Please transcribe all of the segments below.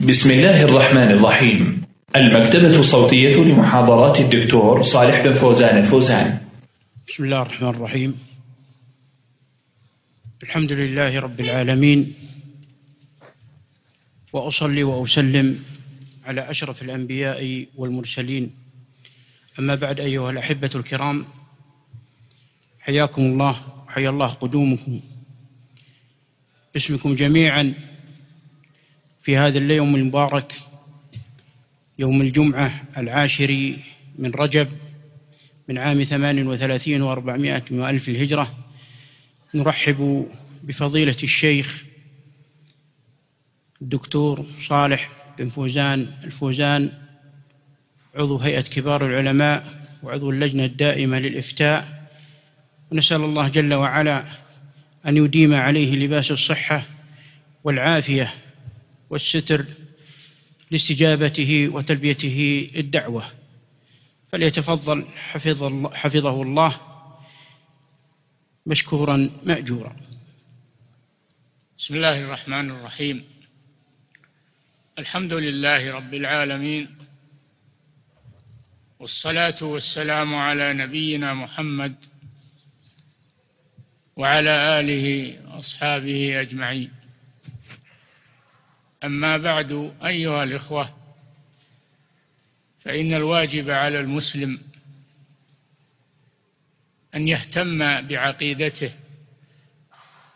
بسم الله الرحمن الرحيم المكتبة الصوتية لمحاضرات الدكتور صالح بن فوزان الفوزان بسم الله الرحمن الرحيم الحمد لله رب العالمين وأصلي وأسلم على أشرف الأنبياء والمرسلين أما بعد أيها الأحبة الكرام حياكم الله وحيا الله قدومكم باسمكم جميعاً في هذا اليوم المبارك يوم الجمعة العاشر من رجب من عام ثمان وثلاثين وأربعمائة وألف الهجرة نرحب بفضيلة الشيخ الدكتور صالح بن فوزان الفوزان عضو هيئة كبار العلماء وعضو اللجنة الدائمة للإفتاء ونسأل الله جل وعلا أن يديم عليه لباس الصحة والعافية والستر لاستجابته وتلبيته الدعوه فليتفضل حفظ الله حفظه الله مشكورا ماجورا بسم الله الرحمن الرحيم الحمد لله رب العالمين والصلاه والسلام على نبينا محمد وعلى اله واصحابه اجمعين أما بعد أيها الإخوة فإن الواجب على المسلم أن يهتم بعقيدته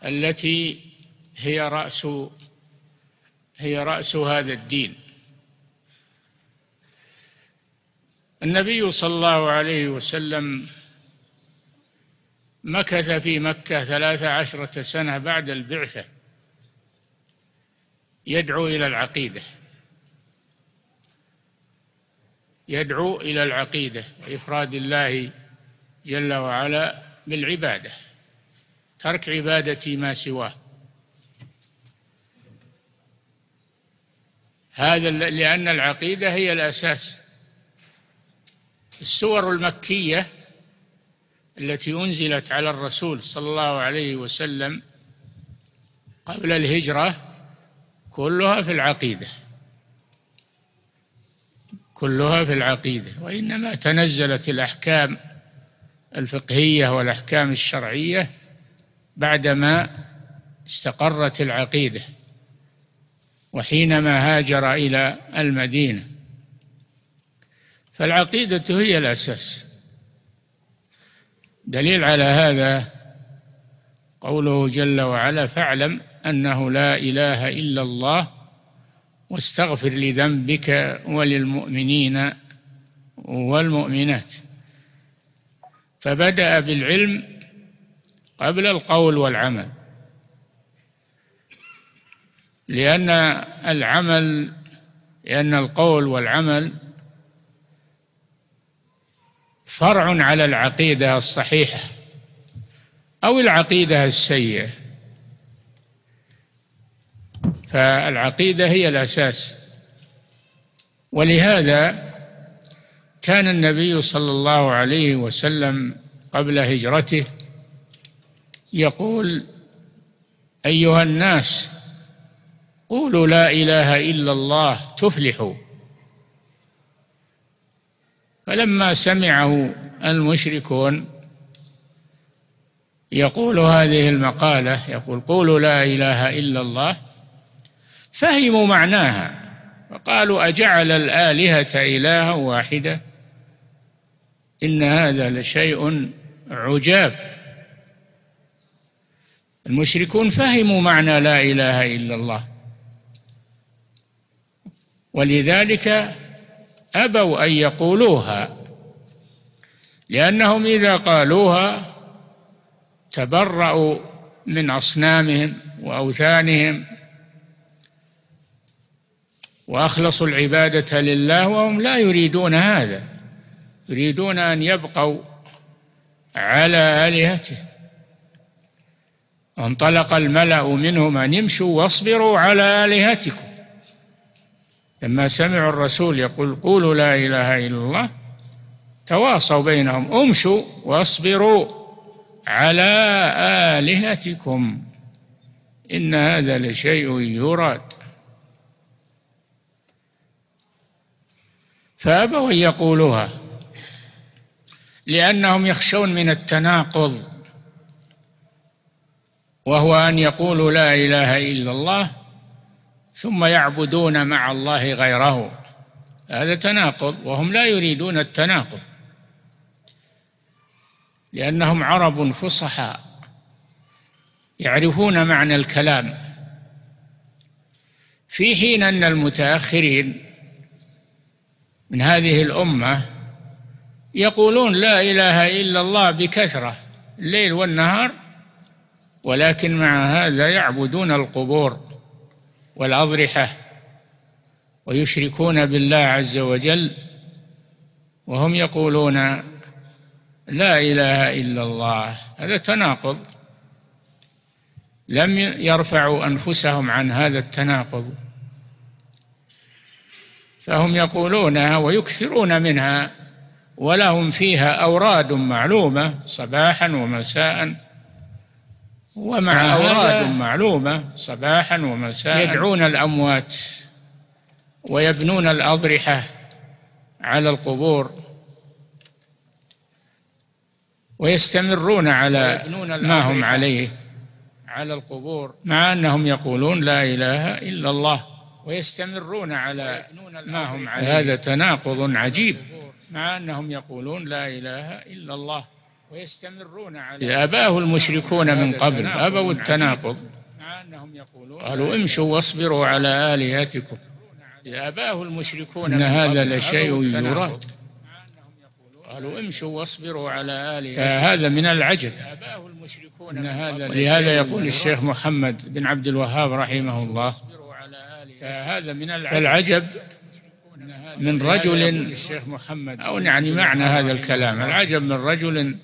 التي هي رأس هي رأس هذا الدين النبي صلى الله عليه وسلم مكث في مكة ثلاث عشرة سنة بعد البعثة يدعو إلى العقيدة يدعو إلى العقيدة وإفراد الله جل وعلا بالعبادة ترك عبادة ما سواه هذا لأن العقيدة هي الأساس السور المكية التي أنزلت على الرسول صلى الله عليه وسلم قبل الهجرة كلها في العقيدة كلها في العقيدة وإنما تنزلت الأحكام الفقهية والأحكام الشرعية بعدما استقرت العقيدة وحينما هاجر إلى المدينة فالعقيدة هي الأساس دليل على هذا قوله جل وعلا فاعلم أنه لا إله إلا الله واستغفر لذنبك وللمؤمنين والمؤمنات فبدأ بالعلم قبل القول والعمل لأن العمل لأن القول والعمل فرع على العقيدة الصحيحة أو العقيدة السيئة فالعقيدة هي الأساس ولهذا كان النبي صلى الله عليه وسلم قبل هجرته يقول أيها الناس قولوا لا إله إلا الله تفلحوا فلما سمعه المشركون يقول هذه المقالة يقول قولوا لا إله إلا الله فهموا معناها فقالوا أجعل الآلهة إلها واحدة إن هذا لشيء عجاب المشركون فهموا معنى لا إله إلا الله ولذلك أبوا أن يقولوها لأنهم إذا قالوها تبرأوا من أصنامهم وأوثانهم واخلصوا العباده لله وهم لا يريدون هذا يريدون ان يبقوا على الهته وانطلق الملا منهم ان امشوا واصبروا على الهتكم لما سمعوا الرسول يقول قولوا لا اله الا الله تواصوا بينهم امشوا واصبروا على الهتكم ان هذا لشيء يراد فابوا يقولوها لانهم يخشون من التناقض وهو ان يقولوا لا اله الا الله ثم يعبدون مع الله غيره هذا تناقض وهم لا يريدون التناقض لانهم عرب فصحى يعرفون معنى الكلام في حين ان المتاخرين من هذه الأمة يقولون لا إله إلا الله بكثرة الليل والنهار ولكن مع هذا يعبدون القبور والأضرحة ويشركون بالله عز وجل وهم يقولون لا إله إلا الله هذا تناقض لم يرفعوا أنفسهم عن هذا التناقض فهم يقولونها ويكثرون منها ولهم فيها أوراد معلومة صباحا ومساء ومع طيب، أوراد معلومة صباحا ومساء يدعون الأموات ويبنون الأضرحة على القبور ويستمرون على ما هم عليه على القبور مع أنهم يقولون لا إله إلا الله ويستمرون على ما هم عليه هذا تناقض عجيب مع أنهم يقولون لا إله إلا الله ويستمرون على أباه المشركون من قبل أبوا التناقض مع أنهم يقولون قالوا امشوا واصبروا على آلهتكم أباه المشركون إن هذا لشيء يراد قالوا امشوا واصبروا على آلهتكم فهذا من العجب إن هذا لهذا يقول الشيخ محمد بن عبد الوهاب رحمه الله فهذا من العجب من رجل الشيخ محمد أو يعني معنى هذا الكلام العجب من رجل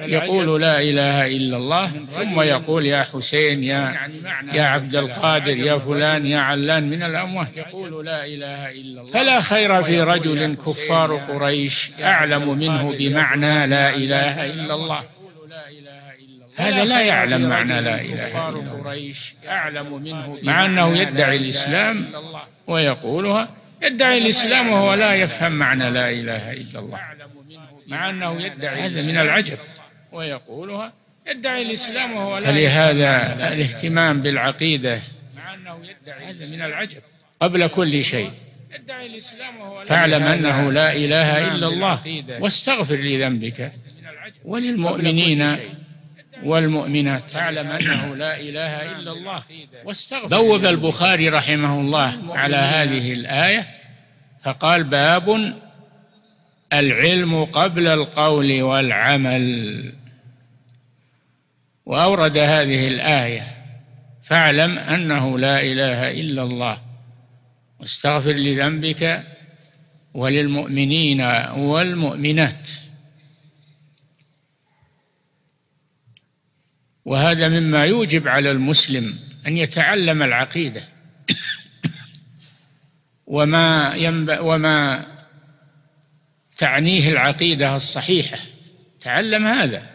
يقول لا إله إلا الله ثم يقول يا حسين يا يعني يا عبد القادر يا فلان يا علان من الأموات يقول لا إله إلا الله فلا خير في رجل كفار قريش أعلم منه بمعنى لا إله إلا الله هذا لا يعلم معنى لا إله إلا الله أعلم منه مع أنه يدعي الإسلام ويقولها يدعي الإسلام وهو لا يفهم معنى لا إله إلا الله مع أنه يدعي هذا من العجب ويقولها يدعي الإسلام وهو لا فلهذا الاهتمام بالعقيدة مع أنه يدعي هذا من العجب قبل كل شيء فاعلم أنه لا إله إلا الله واستغفر لذنبك وللمؤمنين والمؤمنات فاعلم أنه لا إله إلا الله واستغفر بوب البخاري رحمه الله على هذه الآية فقال باب العلم قبل القول والعمل وأورد هذه الآية فاعلم أنه لا إله إلا الله واستغفر لذنبك وللمؤمنين والمؤمنات وهذا مما يوجب على المسلم أن يتعلم العقيدة وما ينب... وما تعنيه العقيدة الصحيحة تعلم هذا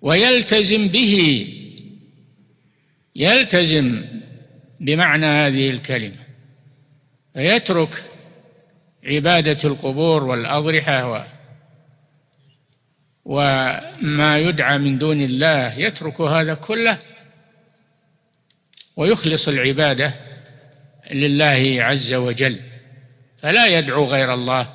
ويلتزم به يلتزم بمعنى هذه الكلمة فيترك عبادة القبور والأضرحة وما يدعى من دون الله يترك هذا كله ويخلص العباده لله عز وجل فلا يدعو غير الله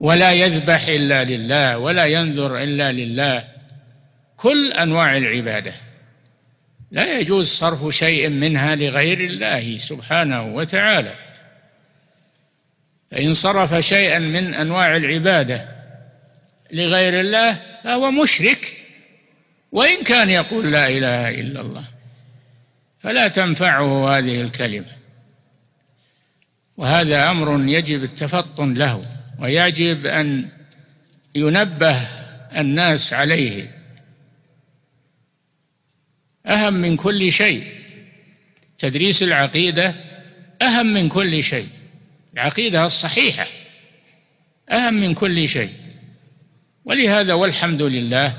ولا يذبح الا لله ولا ينذر الا لله كل انواع العباده لا يجوز صرف شيء منها لغير الله سبحانه وتعالى فان صرف شيئا من انواع العباده لغير الله فهو مشرك وإن كان يقول لا إله إلا الله فلا تنفعه هذه الكلمة وهذا أمر يجب التفطن له ويجب أن ينبه الناس عليه أهم من كل شيء تدريس العقيدة أهم من كل شيء العقيدة الصحيحة أهم من كل شيء ولهذا والحمد لله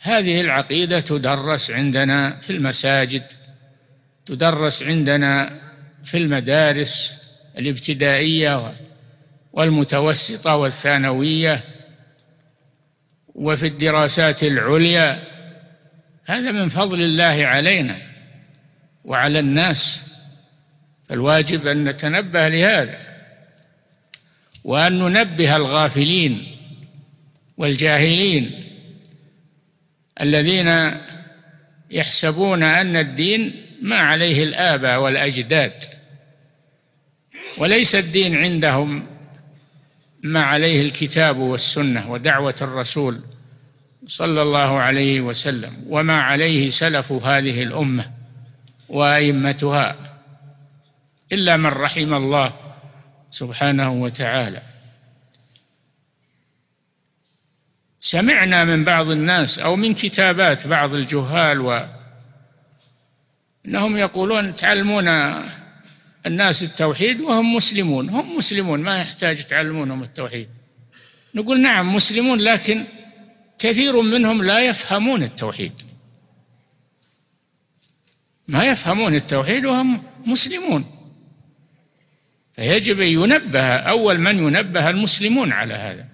هذه العقيدة تدرس عندنا في المساجد تدرس عندنا في المدارس الابتدائية والمتوسطة والثانوية وفي الدراسات العليا هذا من فضل الله علينا وعلى الناس فالواجب أن نتنبه لهذا وأن ننبه الغافلين والجاهلين الذين يحسبون أن الدين ما عليه الآباء والأجداد وليس الدين عندهم ما عليه الكتاب والسنة ودعوة الرسول صلى الله عليه وسلم وما عليه سلف هذه الأمة وأئمتها إلا من رحم الله سبحانه وتعالى سمعنا من بعض الناس او من كتابات بعض الجهال و انهم يقولون تعلمون الناس التوحيد وهم مسلمون هم مسلمون ما يحتاج تعلمونهم التوحيد نقول نعم مسلمون لكن كثير منهم لا يفهمون التوحيد ما يفهمون التوحيد وهم مسلمون فيجب ان ينبه اول من ينبه المسلمون على هذا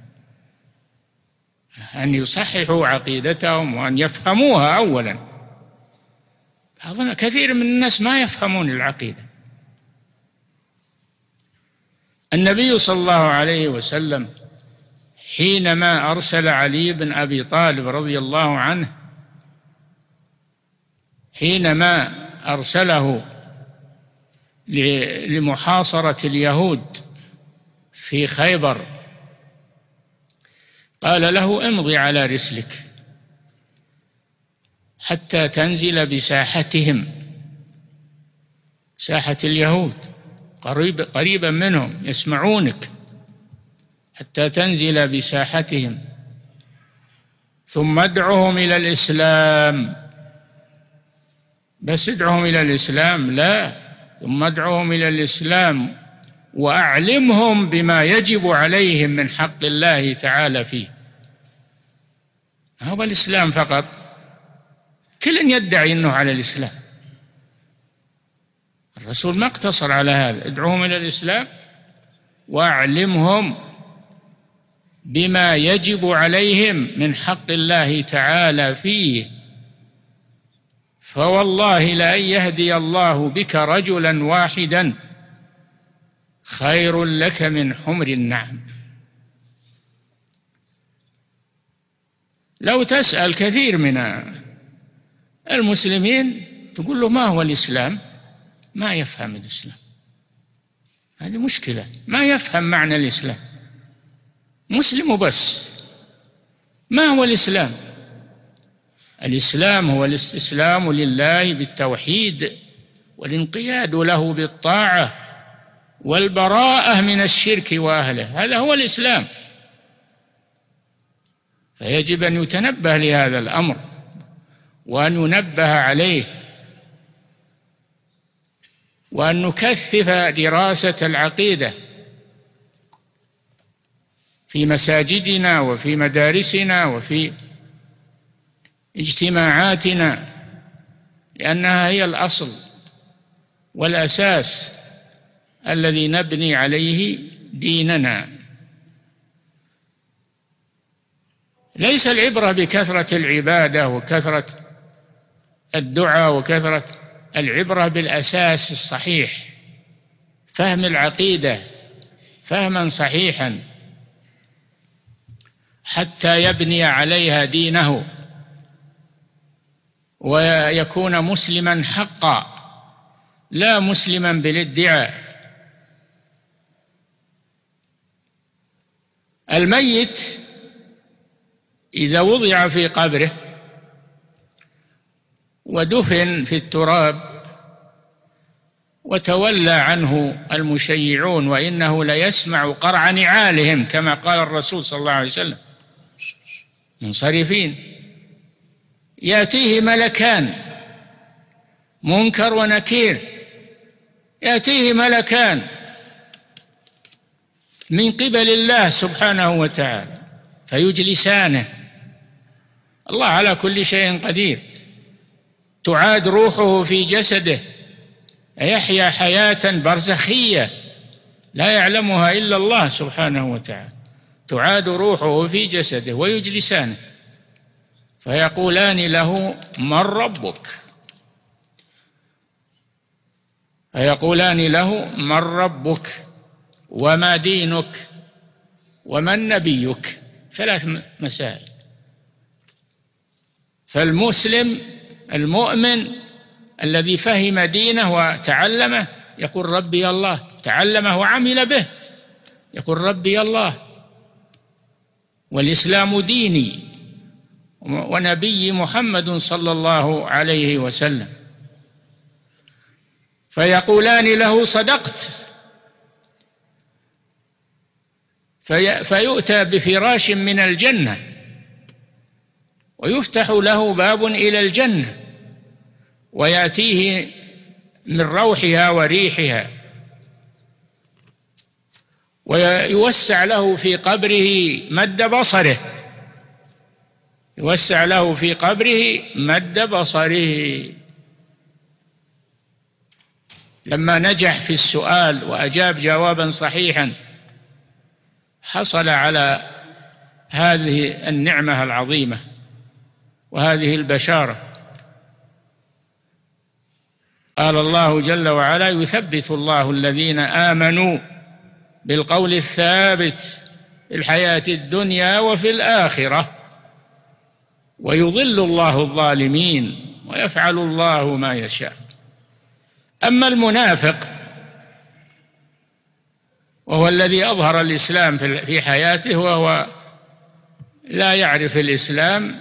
أن يصححوا عقيدتهم وأن يفهموها أولا أظن كثير من الناس ما يفهمون العقيدة النبي صلى الله عليه وسلم حينما أرسل علي بن أبي طالب رضي الله عنه حينما أرسله لمحاصرة اليهود في خيبر قال له امضي على رسلك حتى تنزل بساحتهم ساحة اليهود قريب قريبا منهم يسمعونك حتى تنزل بساحتهم ثم ادعهم إلى الإسلام بس ادعهم إلى الإسلام لا ثم ادعهم إلى الإسلام واعلمهم بما يجب عليهم من حق الله تعالى فيه هو الاسلام فقط كل يدعي انه على الاسلام الرسول ما اقتصر على هذا ادعوهم الى الاسلام واعلمهم بما يجب عليهم من حق الله تعالى فيه فوالله لان يهدي الله بك رجلا واحدا خير لك من حمر النعم لو تسأل كثير من المسلمين تقول له ما هو الإسلام ما يفهم الإسلام هذه مشكلة ما يفهم معنى الإسلام مسلم وبس ما هو الإسلام الإسلام هو الاستسلام لله بالتوحيد والانقياد له بالطاعة والبراءه من الشرك واهله هذا هو الاسلام فيجب ان يتنبه لهذا الامر وان ينبه عليه وان نكثف دراسه العقيده في مساجدنا وفي مدارسنا وفي اجتماعاتنا لانها هي الاصل والاساس الذي نبني عليه ديننا ليس العبرة بكثرة العبادة وكثرة الدعاء وكثرة العبرة بالأساس الصحيح فهم العقيدة فهما صحيحا حتى يبني عليها دينه ويكون مسلما حقا لا مسلما بالادعاء الميت إذا وضع في قبره ودفن في التراب وتولى عنه المشيعون وإنه ليسمع قرع نعالهم كما قال الرسول صلى الله عليه وسلم منصرفين يأتيه ملكان منكر ونكير يأتيه ملكان من قبل الله سبحانه وتعالى فيجلسانه الله على كل شيء قدير تعاد روحه في جسده يحيا حياة برزخية لا يعلمها إلا الله سبحانه وتعالى تعاد روحه في جسده ويجلسانه فيقولان له من ربك فيقولان له من ربك وما دينك ومن نبيك ثلاث مسائل فالمسلم المؤمن الذي فهم دينه وتعلمه يقول ربي الله تعلمه وعمل به يقول ربي الله والاسلام ديني ونبي محمد صلى الله عليه وسلم فيقولان له صدقت في فيؤتى بفراش من الجنه ويفتح له باب الى الجنه وياتيه من روحها وريحها ويوسع له في قبره مد بصره يوسع له في قبره مد بصره لما نجح في السؤال واجاب جوابا صحيحا حصل على هذه النعمة العظيمة وهذه البشارة قال الله جل وعلا يثبت الله الذين آمنوا بالقول الثابت في الحياة الدنيا وفي الآخرة ويضل الله الظالمين ويفعل الله ما يشاء أما المنافق وهو الذي أظهر الإسلام في حياته وهو لا يعرف الإسلام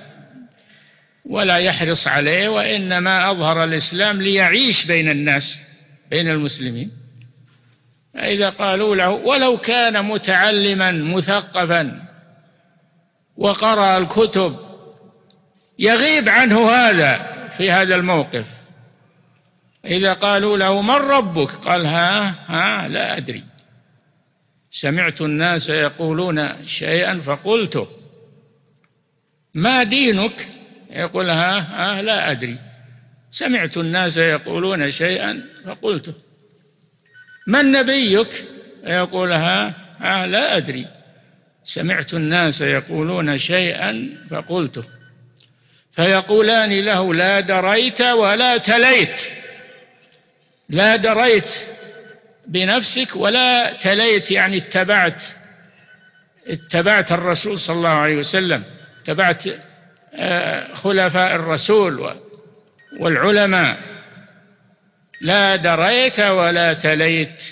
ولا يحرص عليه وإنما أظهر الإسلام ليعيش بين الناس بين المسلمين إذا قالوا له ولو كان متعلما مثقفا وقرأ الكتب يغيب عنه هذا في هذا الموقف إذا قالوا له من ربك قال ها ها لا أدري سمعت الناس يقولون شيئا فقلته ما دينك يقول ها, ها لا أدري سمعت الناس يقولون شيئا فقلته من نبيك يقول ها, ها لا أدري سمعت الناس يقولون شيئا فقلته فيقولان له لا دريت ولا تليت لا دريت بنفسك ولا تليت يعني اتبعت اتبعت الرسول صلى الله عليه وسلم اتبعت آه، خلفاء الرسول والعلماء لا دريت ولا تليت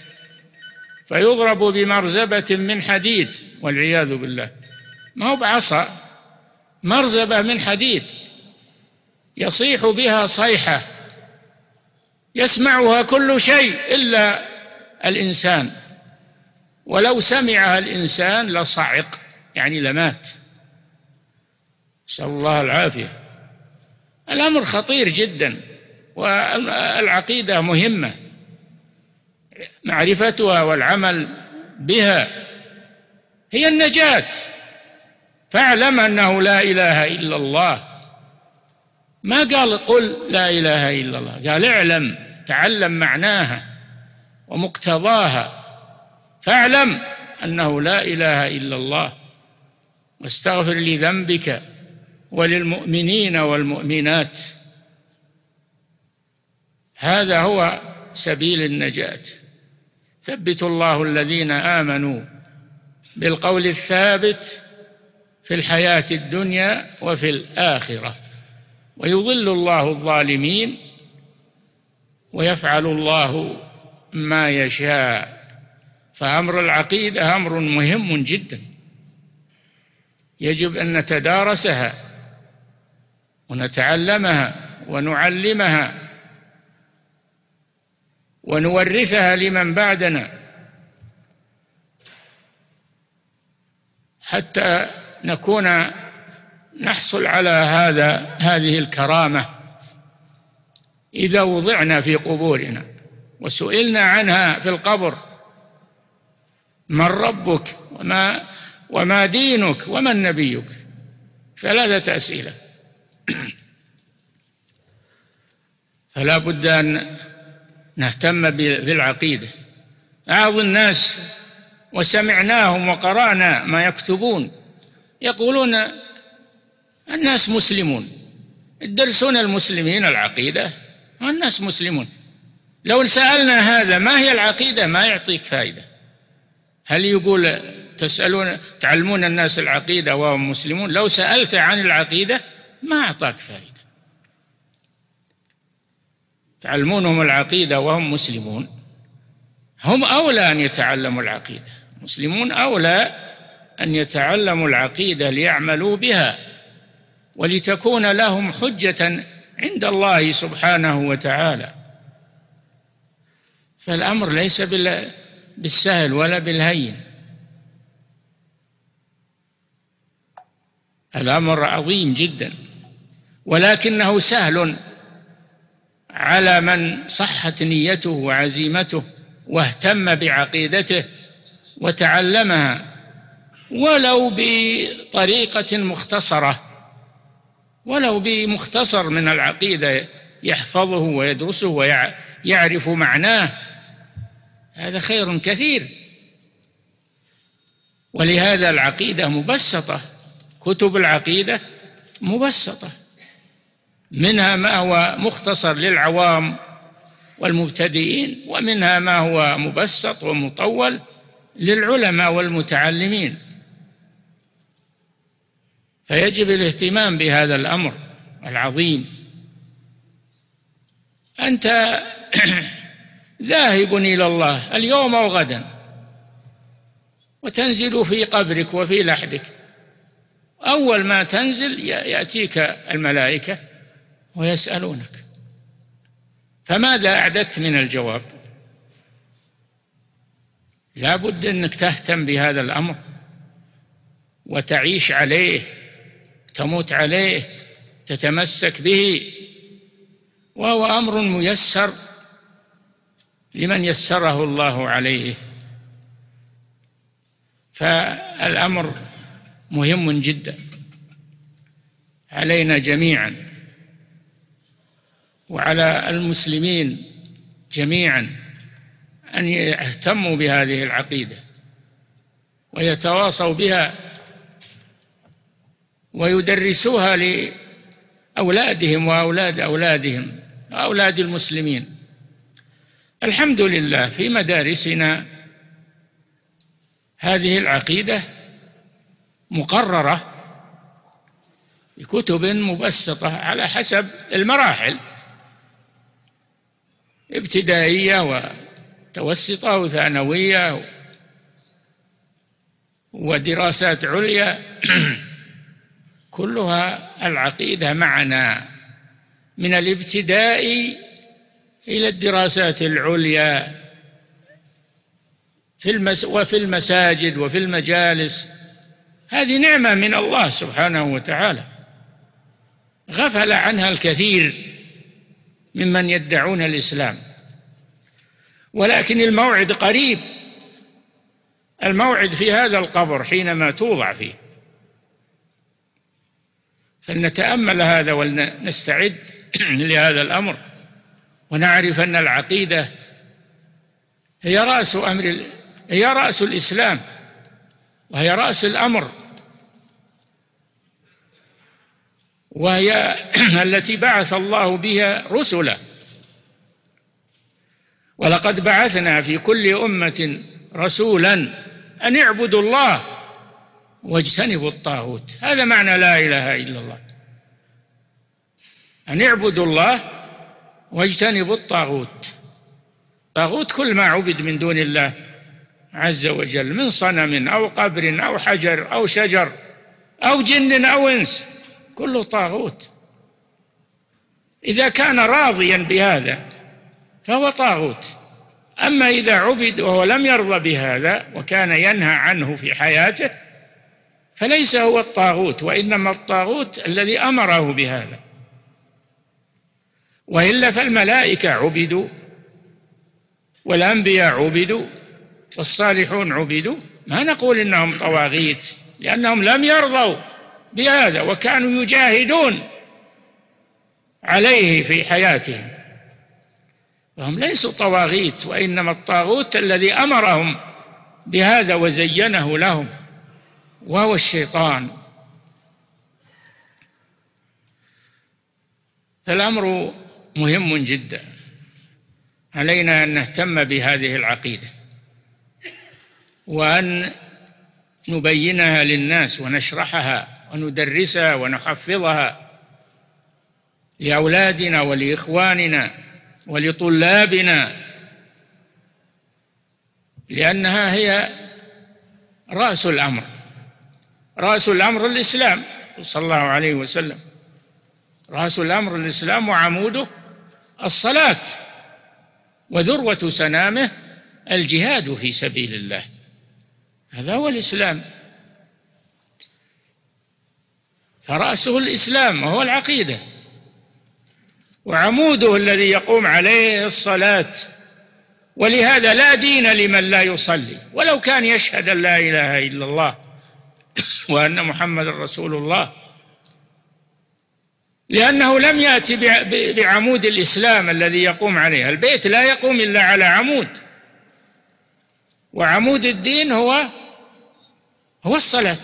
فيضرب بمرزبة من حديد والعياذ بالله ما هو بعصا مرزبة من حديد يصيح بها صيحة يسمعها كل شيء إلا الإنسان ولو سمعها الإنسان لصعق يعني لمات نسأل الله العافية الأمر خطير جدا والعقيدة مهمة معرفتها والعمل بها هي النجاة فاعلم أنه لا إله إلا الله ما قال قل لا إله إلا الله قال اعلم تعلم معناها ومقتضاها فاعلم انه لا اله الا الله واستغفر لذنبك وللمؤمنين والمؤمنات هذا هو سبيل النجاه ثبت الله الذين امنوا بالقول الثابت في الحياه الدنيا وفي الاخره ويضل الله الظالمين ويفعل الله ما يشاء فأمر العقيدة أمر مهم جدا يجب أن نتدارسها ونتعلمها ونعلمها ونورثها لمن بعدنا حتى نكون نحصل على هذا هذه الكرامه اذا وضعنا في قبورنا وسئلنا عنها في القبر من ربك وما وما دينك ومن نبيك ثلاثة أسئلة فلا بد أن نهتم بالعقيدة أعظ الناس وسمعناهم وقرأنا ما يكتبون يقولون الناس مسلمون يدرسون المسلمين العقيدة والناس مسلمون لو سألنا هذا ما هي العقيدة ما يعطيك فائدة هل يقول تسألون تعلمون الناس العقيدة وهم مسلمون لو سألت عن العقيدة ما أعطاك فائدة تعلمونهم العقيدة وهم مسلمون هم أولى أن يتعلموا العقيدة المسلمون أولى أن يتعلموا العقيدة ليعملوا بها ولتكون لهم حجة عند الله سبحانه وتعالى فالأمر ليس بالسهل ولا بالهين الأمر عظيم جدا ولكنه سهل على من صحت نيته وعزيمته واهتم بعقيدته وتعلمها ولو بطريقة مختصرة ولو بمختصر من العقيدة يحفظه ويدرسه ويعرف معناه هذا خير كثير ولهذا العقيدة مبسطة كتب العقيدة مبسطة منها ما هو مختصر للعوام والمبتدئين ومنها ما هو مبسط ومطول للعلماء والمتعلمين فيجب الاهتمام بهذا الأمر العظيم أنت ذاهب إلى الله اليوم أو غدا وتنزل في قبرك وفي لحدك أول ما تنزل يأتيك الملائكة ويسألونك فماذا أعددت من الجواب لا بد أنك تهتم بهذا الأمر وتعيش عليه تموت عليه تتمسك به وهو أمر ميسر لمن يسره الله عليه فالامر مهم جدا علينا جميعا وعلى المسلمين جميعا ان يهتموا بهذه العقيده ويتواصوا بها ويدرسوها لاولادهم واولاد اولادهم واولاد المسلمين الحمد لله في مدارسنا هذه العقيده مقرره بكتب مبسطه على حسب المراحل ابتدائيه وتوسطة وثانويه ودراسات عليا كلها العقيده معنا من الابتداء إلى الدراسات العليا في المس وفي المساجد وفي المجالس هذه نعمة من الله سبحانه وتعالى غفل عنها الكثير ممن يدعون الإسلام ولكن الموعد قريب الموعد في هذا القبر حينما توضع فيه فلنتأمل هذا ولنستعد لهذا الأمر ونعرف أن العقيدة هي رأس أمر هي رأس الإسلام وهي رأس الأمر وهي التي بعث الله بها رسلا ولقد بعثنا في كل أمة رسولا أن اعبدوا الله واجتنبوا الطاغوت هذا معنى لا إله إلا الله أن اعبدوا الله واجتنبوا الطاغوت طاغوت كل ما عبد من دون الله عز وجل من صنم أو قبر أو حجر أو شجر أو جن أو إنس كله طاغوت إذا كان راضيا بهذا فهو طاغوت أما إذا عبد وهو لم يرضى بهذا وكان ينهى عنه في حياته فليس هو الطاغوت وإنما الطاغوت الذي أمره بهذا والا فالملائكه عبدوا والانبياء عبدوا والصالحون عبدوا ما نقول انهم طواغيت لانهم لم يرضوا بهذا وكانوا يجاهدون عليه في حياتهم فهم ليسوا طواغيت وانما الطاغوت الذي امرهم بهذا وزينه لهم وهو الشيطان فالامر مهم جدا علينا أن نهتم بهذه العقيدة وأن نبينها للناس ونشرحها وندرسها ونحفظها لأولادنا ولإخواننا ولطلابنا لأنها هي رأس الأمر رأس الأمر الإسلام صلى الله عليه وسلم رأس الأمر الإسلام وعموده الصلاة وذروة سنامه الجهاد في سبيل الله هذا هو الإسلام فرأسه الإسلام وهو العقيدة وعموده الذي يقوم عليه الصلاة ولهذا لا دين لمن لا يصلي ولو كان يشهد أن لا إله إلا الله وأن محمد رسول الله لأنه لم يأتي بعمود الإسلام الذي يقوم عليه البيت لا يقوم إلا على عمود وعمود الدين هو هو الصلاة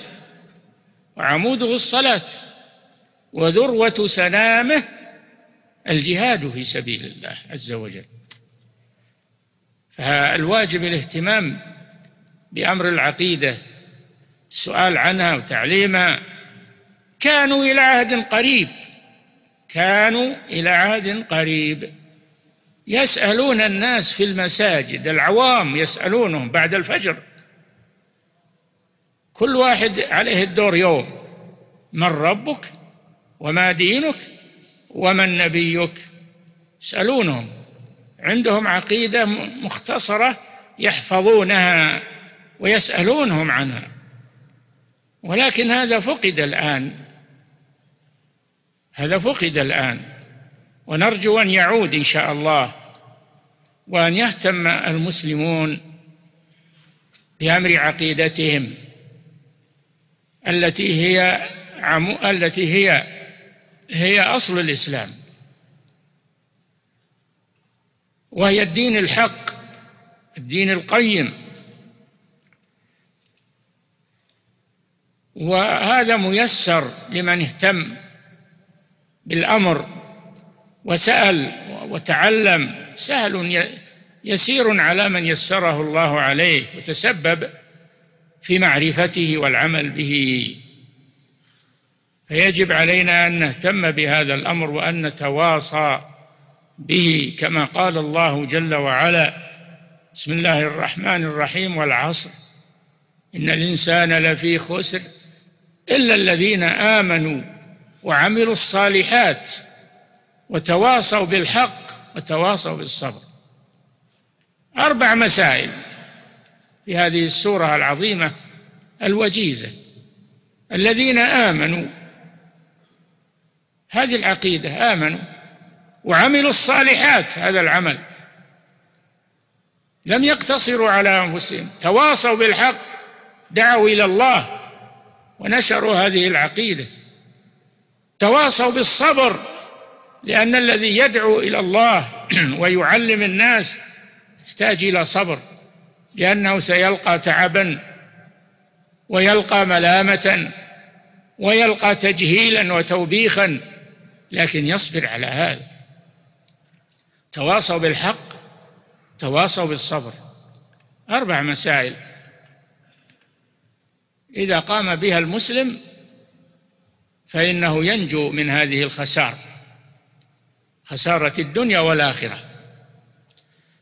وعموده الصلاة وذروة سنامه الجهاد في سبيل الله عز وجل فالواجب الاهتمام بأمر العقيدة السؤال عنها وتعليمها كانوا إلى عهد قريب كانوا إلى عهد قريب يسألون الناس في المساجد العوام يسألونهم بعد الفجر كل واحد عليه الدور يوم من ربك وما دينك ومن نبيك يسألونهم عندهم عقيدة مختصرة يحفظونها ويسألونهم عنها ولكن هذا فقد الآن هذا فقد الآن ونرجو أن يعود إن شاء الله وأن يهتم المسلمون بأمر عقيدتهم التي هي عمو التي هي هي أصل الإسلام وهي الدين الحق الدين القيم وهذا ميسر لمن اهتم بالامر وسال وتعلم سهل يسير على من يسره الله عليه وتسبب في معرفته والعمل به فيجب علينا ان نهتم بهذا الامر وان نتواصى به كما قال الله جل وعلا بسم الله الرحمن الرحيم والعصر ان الانسان لفي خسر الا الذين امنوا وعملوا الصالحات وتواصوا بالحق وتواصوا بالصبر اربع مسائل في هذه السوره العظيمه الوجيزه الذين امنوا هذه العقيده امنوا وعملوا الصالحات هذا العمل لم يقتصروا على انفسهم تواصوا بالحق دعوا الى الله ونشروا هذه العقيده تواصوا بالصبر لأن الذي يدعو إلى الله ويعلم الناس يحتاج إلى صبر لأنه سيلقى تعبا ويلقى ملامة ويلقى تجهيلا وتوبيخا لكن يصبر على هذا تواصوا بالحق تواصوا بالصبر أربع مسائل إذا قام بها المسلم فإنه ينجو من هذه الخسارة خسارة الدنيا والآخرة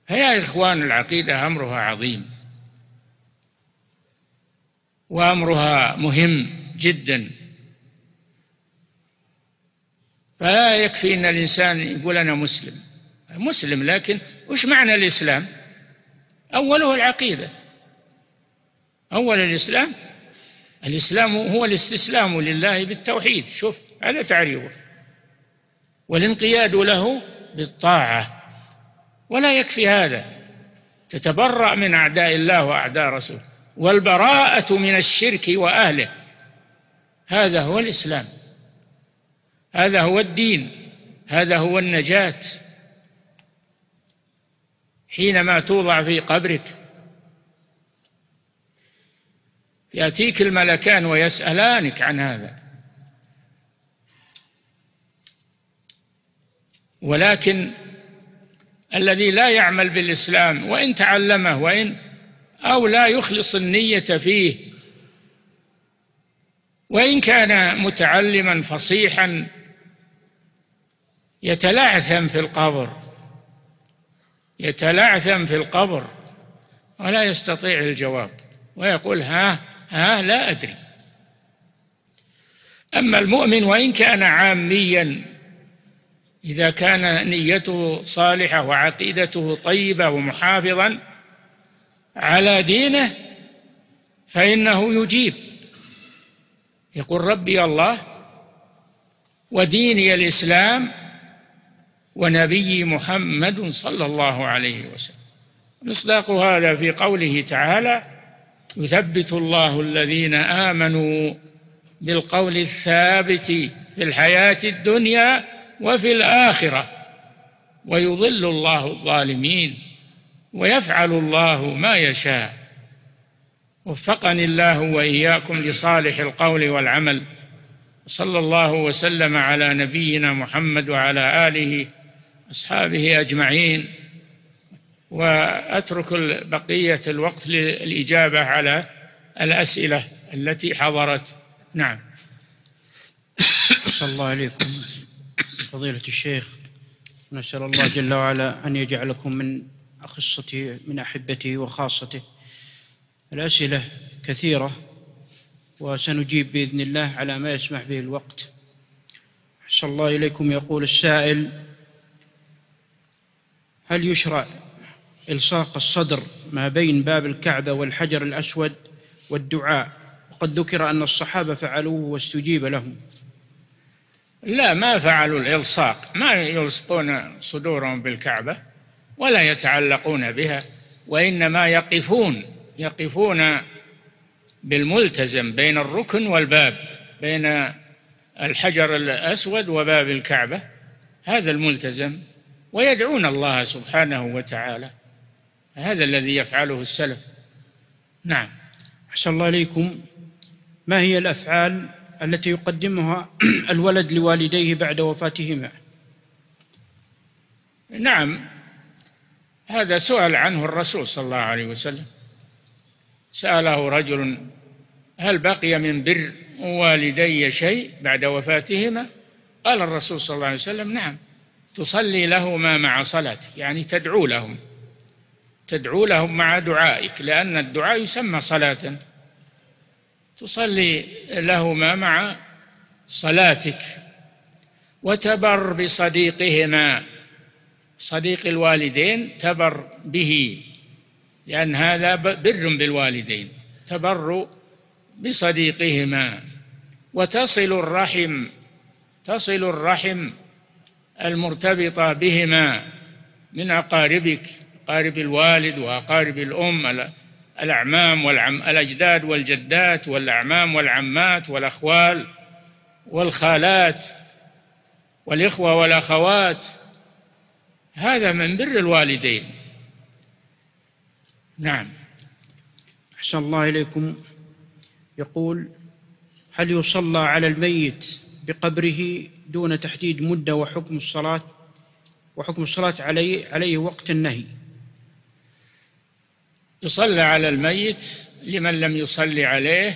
فيا إخوان العقيدة أمرها عظيم وأمرها مهم جدا فلا يكفي أن الإنسان يقول أنا مسلم مسلم لكن وش معنى الإسلام؟ أوله العقيدة أول الإسلام الإسلام هو الاستسلام لله بالتوحيد شوف هذا تعريفه والانقياد له بالطاعة ولا يكفي هذا تتبرأ من أعداء الله وأعداء رسوله والبراءة من الشرك وأهله هذا هو الإسلام هذا هو الدين هذا هو النجاة حينما توضع في قبرك ياتيك الملكان ويسالانك عن هذا ولكن الذي لا يعمل بالاسلام وان تعلمه وان او لا يخلص النيه فيه وان كان متعلما فصيحا يتلعثم في القبر يتلعثم في القبر ولا يستطيع الجواب ويقول ها ها لا أدري أما المؤمن وإن كان عاميا إذا كان نيته صالحة وعقيدته طيبة ومحافظا على دينه فإنه يجيب يقول ربي الله وديني الإسلام ونبي محمد صلى الله عليه وسلم مصداق هذا في قوله تعالى يثبت الله الذين آمنوا بالقول الثابت في الحياة الدنيا وفي الآخرة ويضل الله الظالمين ويفعل الله ما يشاء وفقني الله وإياكم لصالح القول والعمل صلى الله وسلم على نبينا محمد وعلى آله أصحابه أجمعين واترك بقيه الوقت للاجابه على الاسئله التي حضرت نعم صلى الله عليكم فضيله الشيخ نسال الله جل وعلا ان يجعلكم من اخصته من احبته وخاصته الاسئله كثيره وسنجيب باذن الله على ما يسمح به الوقت احسن الله اليكم يقول السائل هل يشرع إلصاق الصدر ما بين باب الكعبة والحجر الأسود والدعاء وقد ذكر أن الصحابة فعلوه واستجيب لهم لا ما فعلوا الإلصاق ما يلصقون صدورهم بالكعبة ولا يتعلقون بها وإنما يقفون يقفون بالملتزم بين الركن والباب بين الحجر الأسود وباب الكعبة هذا الملتزم ويدعون الله سبحانه وتعالى هذا الذي يفعله السلف نعم أحسن الله إليكم ما هي الأفعال التي يقدمها الولد لوالديه بعد وفاتهما نعم هذا سؤال عنه الرسول صلى الله عليه وسلم سأله رجل هل بقي من بر والدي شيء بعد وفاتهما قال الرسول صلى الله عليه وسلم نعم تصلي لهما مع صلاتك يعني تدعو لهم تدعو لهم مع دعائك لأن الدعاء يسمى صلاة تصلي لهما مع صلاتك وتبر بصديقهما صديق الوالدين تبر به لأن هذا بر بالوالدين تبر بصديقهما وتصل الرحم تصل الرحم المرتبطة بهما من أقاربك أقارب الوالد وأقارب الأم الأعمام والعم الأجداد والجدات والأعمام والعمات والأخوال والخالات والإخوة والأخوات هذا من بر الوالدين نعم أحسن الله إليكم يقول هل يصلى على الميت بقبره دون تحديد مدة وحكم الصلاة وحكم الصلاة عليه عليه وقت النهي يصلى على الميت لمن لم يصلي عليه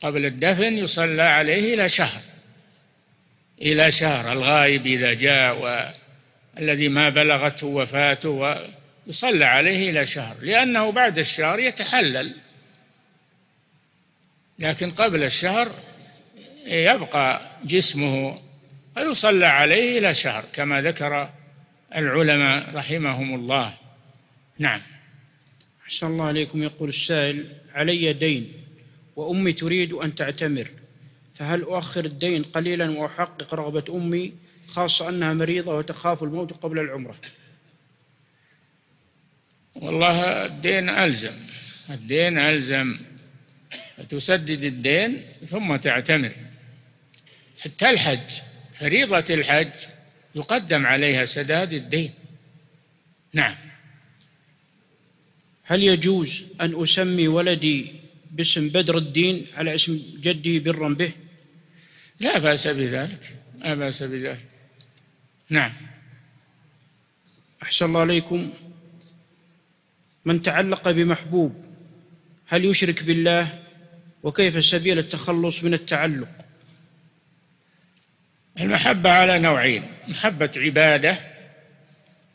قبل الدفن يصلى عليه إلى شهر إلى شهر الغائب إذا جاء والذي ما بلغته وفاته يصلى عليه إلى شهر لأنه بعد الشهر يتحلل لكن قبل الشهر يبقى جسمه فيصلى عليه إلى شهر كما ذكر العلماء رحمهم الله نعم أحسن الله عليكم يقول السائل علي دين وأمي تريد أن تعتمر فهل أؤخر الدين قليلا وأحقق رغبة أمي خاصة أنها مريضة وتخاف الموت قبل العمرة والله الدين ألزم الدين ألزم تسدد الدين ثم تعتمر حتى الحج فريضة الحج يقدم عليها سداد الدين نعم هل يجوز أن أسمي ولدي باسم بدر الدين على اسم جدي برا به لا بأس بذلك لا بأس بذلك نعم أحسن الله عليكم من تعلق بمحبوب هل يشرك بالله وكيف سبيل التخلص من التعلق المحبة على نوعين محبة عبادة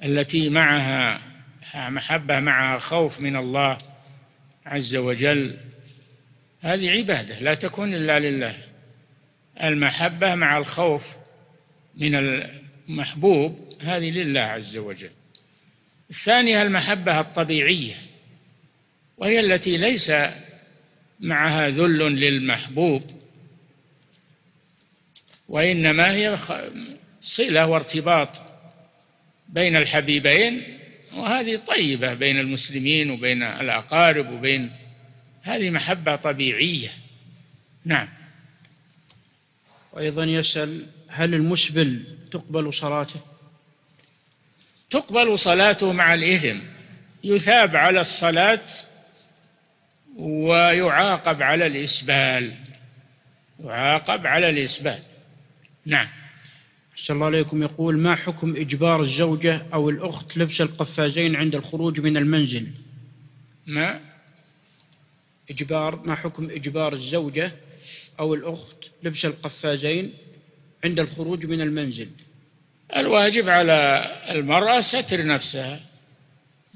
التي معها محبة معها خوف من الله عز وجل هذه عبادة لا تكون إلا لله المحبة مع الخوف من المحبوب هذه لله عز وجل الثانية المحبة الطبيعية وهي التي ليس معها ذل للمحبوب وإنما هي صلة وارتباط بين الحبيبين وهذه طيبة بين المسلمين وبين الأقارب وبين هذه محبة طبيعية نعم وأيضا يسأل هل المسبل تقبل صلاته تقبل صلاته مع الإثم يثاب على الصلاة ويعاقب على الإسبال يعاقب على الإسبال نعم أحسن الله عليكم يقول ما حكم إجبار الزوجة أو الأخت لبس القفازين عند الخروج من المنزل ما إجبار ما حكم إجبار الزوجة أو الأخت لبس القفازين عند الخروج من المنزل الواجب على المرأة ستر نفسها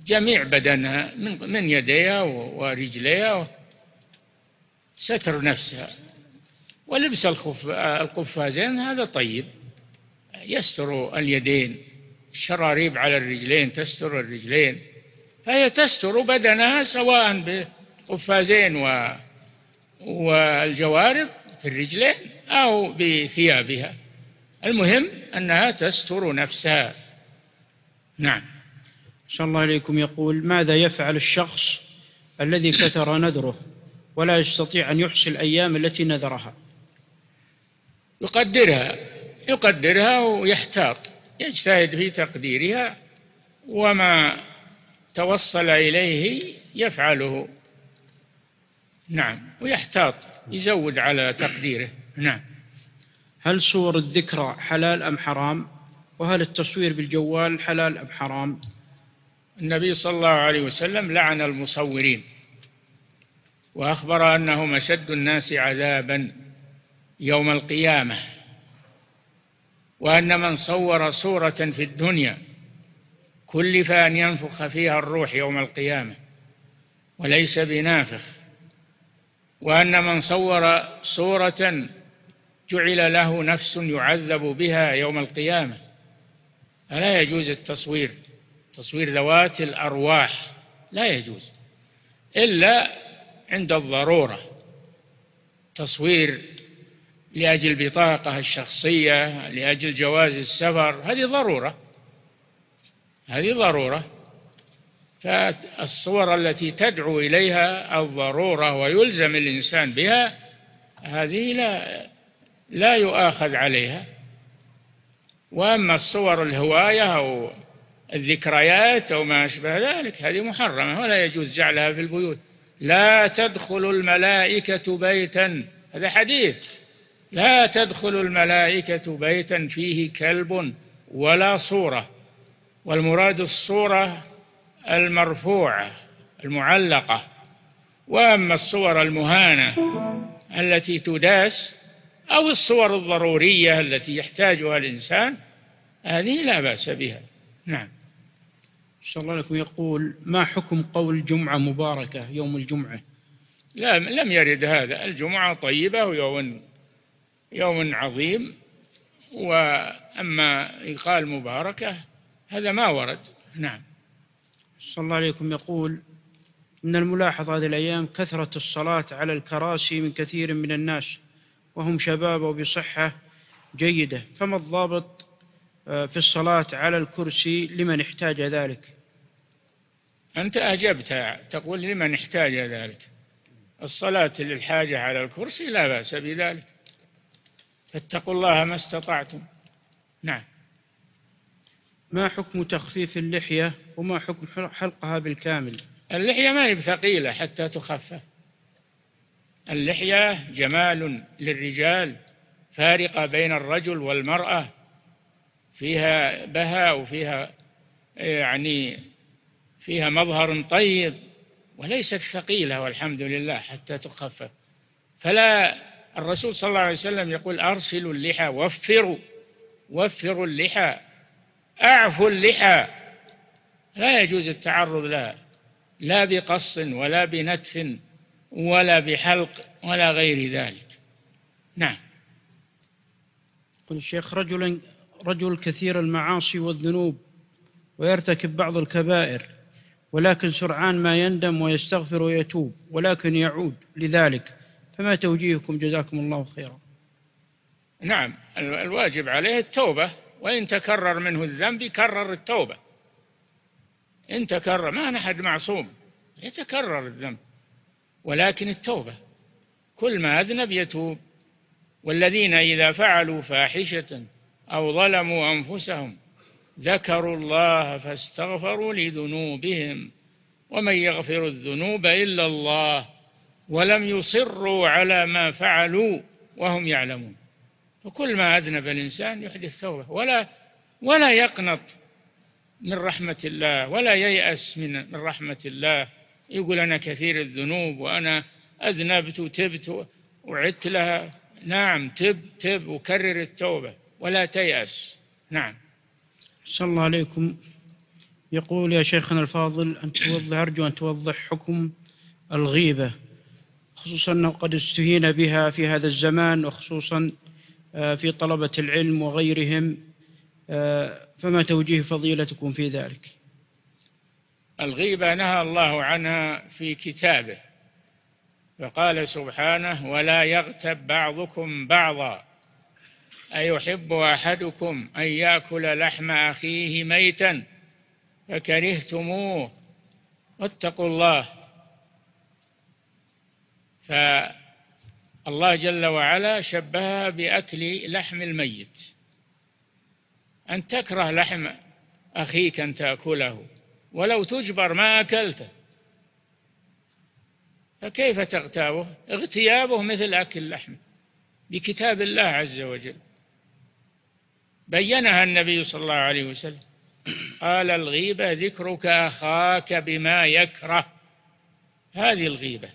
جميع بدنها من من يديها ورجليها ستر نفسها ولبس القفازين هذا طيب يستر اليدين الشراريب على الرجلين تستر الرجلين فهي تستر بدنها سواء بقفازين و والجوارب في الرجلين أو بثيابها المهم أنها تستر نفسها نعم صلى الله عليكم يقول ماذا يفعل الشخص الذي كثر نذره ولا يستطيع أن يحصي الأيام التي نذرها يقدرها يقدرها ويحتاط يجتهد في تقديرها وما توصل إليه يفعله نعم ويحتاط يزود على تقديره نعم هل صور الذكرى حلال أم حرام وهل التصوير بالجوال حلال أم حرام النبي صلى الله عليه وسلم لعن المصورين وأخبر أنهم أشد الناس عذابا يوم القيامة وأن من صور صورة في الدنيا كلف أن ينفخ فيها الروح يوم القيامة وليس بنافخ وأن من صور صورة جعل له نفس يعذب بها يوم القيامة فلا يجوز التصوير تصوير ذوات الأرواح لا يجوز إلا عند الضرورة تصوير لاجل بطاقه الشخصيه لاجل جواز السفر هذه ضروره هذه ضروره فالصور التي تدعو اليها الضروره ويلزم الانسان بها هذه لا لا يؤاخذ عليها واما الصور الهوايه او الذكريات او ما اشبه ذلك هذه محرمه ولا يجوز جعلها في البيوت لا تدخل الملائكه بيتا هذا حديث لا تدخل الملائكة بيتا فيه كلب ولا صورة والمراد الصورة المرفوعة المعلقة وأما الصور المهانة التي تداس أو الصور الضرورية التي يحتاجها الإنسان هذه لا بأس بها نعم شاء الله لكم يقول ما حكم قول جمعة مباركة يوم الجمعة لا لم يرد هذا الجمعة طيبة ويوم يوم عظيم وأما يقال مباركة هذا ما ورد نعم صلى الله عليكم يقول من الملاحظ هذه الأيام كثرة الصلاة على الكراسي من كثير من الناس وهم شباب وبصحة جيدة فما الضابط آه، في الصلاة على الكرسي لمن احتاج ذلك أنت أجبت تقول لمن احتاج ذلك الصلاة للحاجة على الكرسي لا بأس بذلك فاتقوا الله ما استطعتم نعم ما حكم تخفيف اللحية وما حكم حلقها بالكامل اللحية ما هي بثقيلة حتى تخفف اللحية جمال للرجال فارقة بين الرجل والمرأة فيها بهاء وفيها يعني فيها مظهر طيب وليست ثقيلة والحمد لله حتى تخفف فلا الرسول صلى الله عليه وسلم يقول أرسلوا اللحى وفروا وفروا اللحى أعفوا اللحى لا يجوز التعرض لها لا بقص ولا بنتف ولا بحلق ولا غير ذلك نعم يقول الشيخ رجل رجل كثير المعاصي والذنوب ويرتكب بعض الكبائر ولكن سرعان ما يندم ويستغفر ويتوب ولكن يعود لذلك فما توجيهكم جزاكم الله خيرا نعم الواجب عليه التوبة وإن تكرر منه الذنب يكرر التوبة إن تكرر ما أحد معصوم يتكرر الذنب ولكن التوبة كل ما أذنب يتوب والذين إذا فعلوا فاحشة أو ظلموا أنفسهم ذكروا الله فاستغفروا لذنوبهم ومن يغفر الذنوب إلا الله ولم يصروا على ما فعلوا وهم يعلمون فكل ما أذنب الإنسان يحدث ثورة ولا ولا يقنط من رحمة الله ولا ييأس من من رحمة الله يقول أنا كثير الذنوب وأنا أذنبت وتبت وعدت لها نعم تب تب وكرر التوبة ولا تيأس نعم صلى الله عليكم يقول يا شيخنا الفاضل أن توضح أرجو أن توضح حكم الغيبة خصوصا أنه قد استهين بها في هذا الزمان وخصوصا آه، في طلبة العلم وغيرهم آه، فما توجيه فضيلتكم في ذلك الغيبة نهى الله عنها في كتابه فقال سبحانه ولا يغتب بعضكم بعضا أيحب أحدكم أن يأكل لحم أخيه ميتا فكرهتموه واتقوا الله فالله جل وعلا شبهها بأكل لحم الميت أن تكره لحم أخيك أن تأكله ولو تجبر ما أكلته فكيف تغتابه اغتيابه مثل أكل لحم بكتاب الله عز وجل بينها النبي صلى الله عليه وسلم قال الغيبة ذكرك أخاك بما يكره هذه الغيبة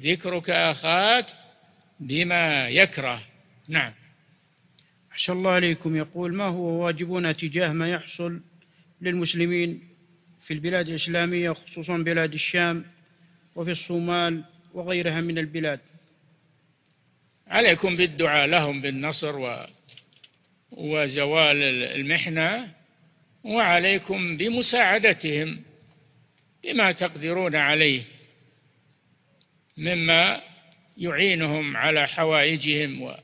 ذكرك أخاك بما يكره نعم أحسن الله عليكم يقول ما هو واجبنا تجاه ما يحصل للمسلمين في البلاد الإسلامية خصوصا بلاد الشام وفي الصومال وغيرها من البلاد عليكم بالدعاء لهم بالنصر و وزوال المحنة وعليكم بمساعدتهم بما تقدرون عليه مما يعينهم على حوائجهم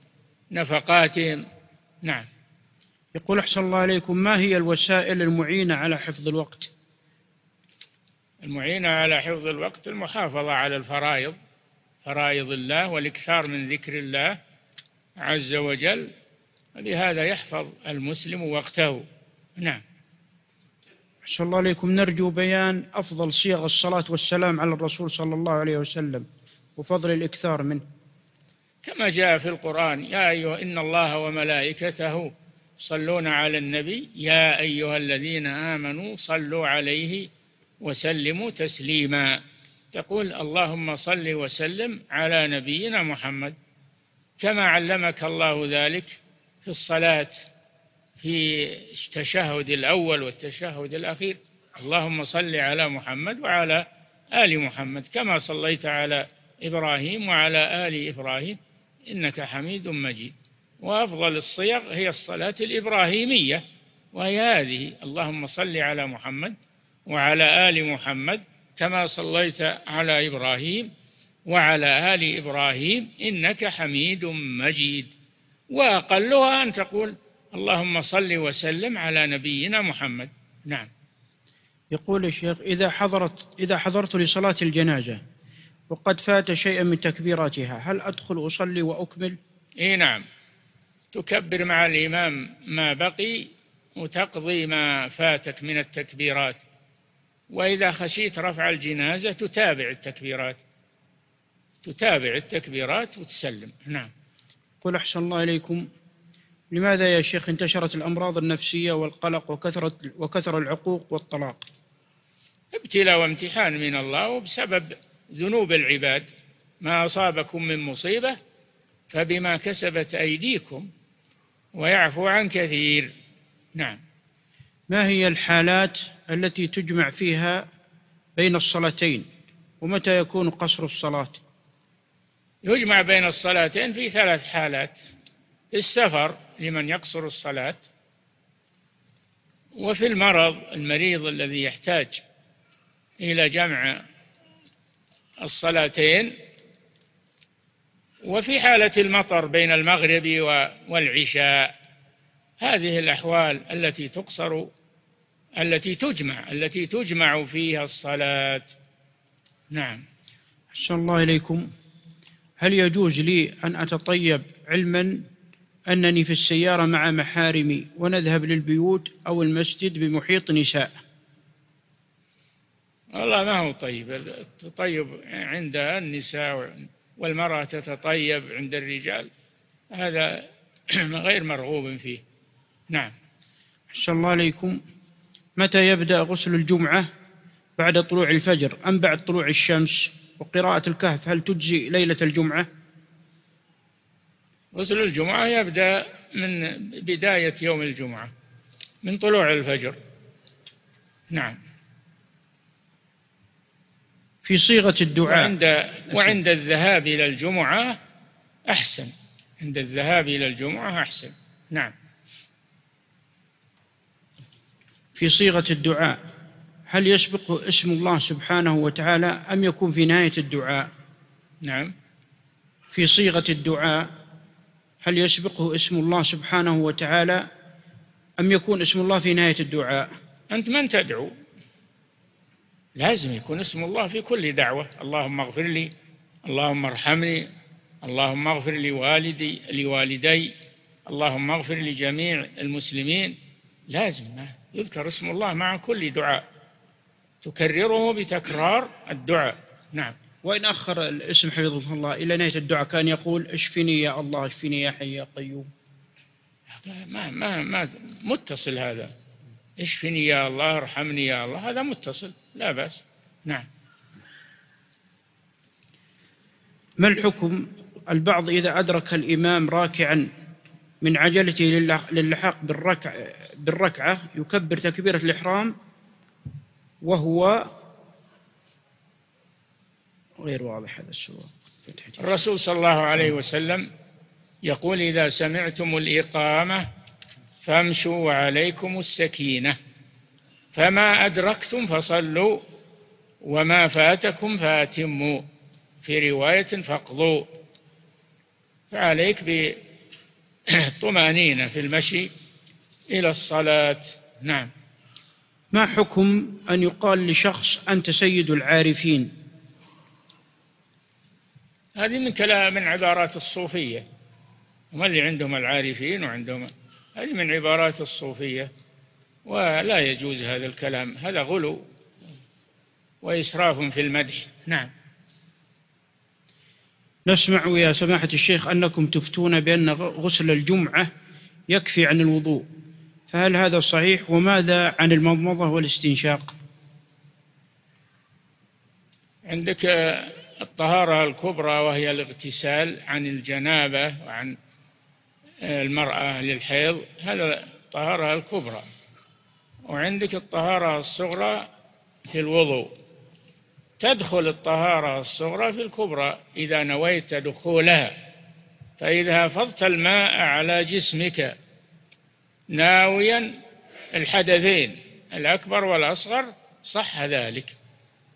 ونفقاتهم نعم يقول احسن الله عليكم ما هي الوسائل المعينه على حفظ الوقت المعينه على حفظ الوقت المحافظه على الفرائض فرائض الله والاكثار من ذكر الله عز وجل لهذا يحفظ المسلم وقته نعم أحسن الله إليكم نرجو بيان أفضل صيغ الصلاة والسلام على الرسول صلى الله عليه وسلم وفضل الإكثار منه كما جاء في القرآن يا أيها إن الله وملائكته يصلون على النبي يا أيها الذين آمنوا صلوا عليه وسلموا تسليما تقول اللهم صل وسلم على نبينا محمد كما علمك الله ذلك في الصلاة في التشهد الأول والتشهد الأخير اللهم صل على محمد وعلى آل محمد كما صليت على إبراهيم وعلى آل إبراهيم إنك حميد مجيد وأفضل الصيغ هي الصلاة الإبراهيمية وهي هذه اللهم صل على محمد وعلى آل محمد كما صليت على إبراهيم وعلى آل إبراهيم إنك حميد مجيد وأقلها أن تقول اللهم صل وسلم على نبينا محمد نعم يقول الشيخ إذا حضرت إذا حضرت لصلاة الجنازة وقد فات شيئا من تكبيراتها هل أدخل أصلي وأكمل؟ إي نعم تكبر مع الإمام ما بقي وتقضي ما فاتك من التكبيرات وإذا خشيت رفع الجنازة تتابع التكبيرات تتابع التكبيرات وتسلم نعم قل أحسن الله إليكم لماذا يا شيخ انتشرت الأمراض النفسية والقلق وكثرة وكثر العقوق والطلاق ابتلاء وامتحان من الله وبسبب ذنوب العباد ما أصابكم من مصيبة فبما كسبت أيديكم ويعفو عن كثير نعم ما هي الحالات التي تجمع فيها بين الصلاتين ومتى يكون قصر الصلاة يجمع بين الصلاتين في ثلاث حالات في السفر لمن يقصر الصلاة وفي المرض المريض الذي يحتاج إلى جمع الصلاتين وفي حالة المطر بين المغرب والعشاء هذه الأحوال التي تقصر التي تجمع التي تجمع فيها الصلاة نعم أحسن الله إليكم هل يجوز لي أن أتطيب علما أنني في السيارة مع محارمي ونذهب للبيوت أو المسجد بمحيط نساء والله ما هو طيب التطيب عند النساء والمرأة تتطيب عند الرجال هذا غير مرغوب فيه نعم أحسن الله عليكم متى يبدأ غسل الجمعة بعد طلوع الفجر أم بعد طلوع الشمس وقراءة الكهف هل تجزي ليلة الجمعة غسل الجمعة يبدأ من بداية يوم الجمعة من طلوع الفجر نعم في صيغة الدعاء وعند, وعند الذهاب إلى الجمعة أحسن عند الذهاب إلى الجمعة أحسن نعم في صيغة الدعاء هل يسبق اسم الله سبحانه وتعالى أم يكون في نهاية الدعاء نعم في صيغة الدعاء هل يسبقه اسم الله سبحانه وتعالى أم يكون اسم الله في نهاية الدعاء أنت من تدعو لازم يكون اسم الله في كل دعوة اللهم اغفر لي اللهم ارحمني اللهم اغفر لوالدي لوالدي اللهم اغفر لجميع المسلمين لازم يذكر اسم الله مع كل دعاء تكرره بتكرار الدعاء نعم وإن أخر الاسم حفظه الله إلى نهاية الدعاء كان يقول اشفني يا الله اشفني يا حي يا قيوم ما ما ما متصل هذا اشفني يا الله ارحمني يا الله هذا متصل لا بأس نعم ما الحكم البعض إذا أدرك الإمام راكعا من عجلته للحاق بالركع بالركعة يكبر تكبيرة الإحرام وهو غير واضح هذا السؤال الرسول صلى الله عليه وسلم يقول إذا سمعتم الإقامة فامشوا عليكم السكينه فما ادركتم فصلوا وما فاتكم فاتموا في روايه فاقضوا فعليك بطمأنينة في المشي الى الصلاه نعم ما حكم ان يقال لشخص انت سيد العارفين هذه من كلام من عبارات الصوفيه هم اللي عندهم العارفين وعندهم هذه من عبارات الصوفية ولا يجوز هذا الكلام هذا غلو وإسراف في المدح نعم نسمع يا سماحة الشيخ أنكم تفتون بأن غسل الجمعة يكفي عن الوضوء فهل هذا صحيح وماذا عن المضمضة والاستنشاق عندك الطهارة الكبرى وهي الاغتسال عن الجنابة وعن المرأة للحيض هذا الطهارة الكبرى وعندك الطهارة الصغرى في الوضوء تدخل الطهارة الصغرى في الكبرى إذا نويت دخولها فإذا فضت الماء على جسمك ناويا الحدثين الأكبر والأصغر صح ذلك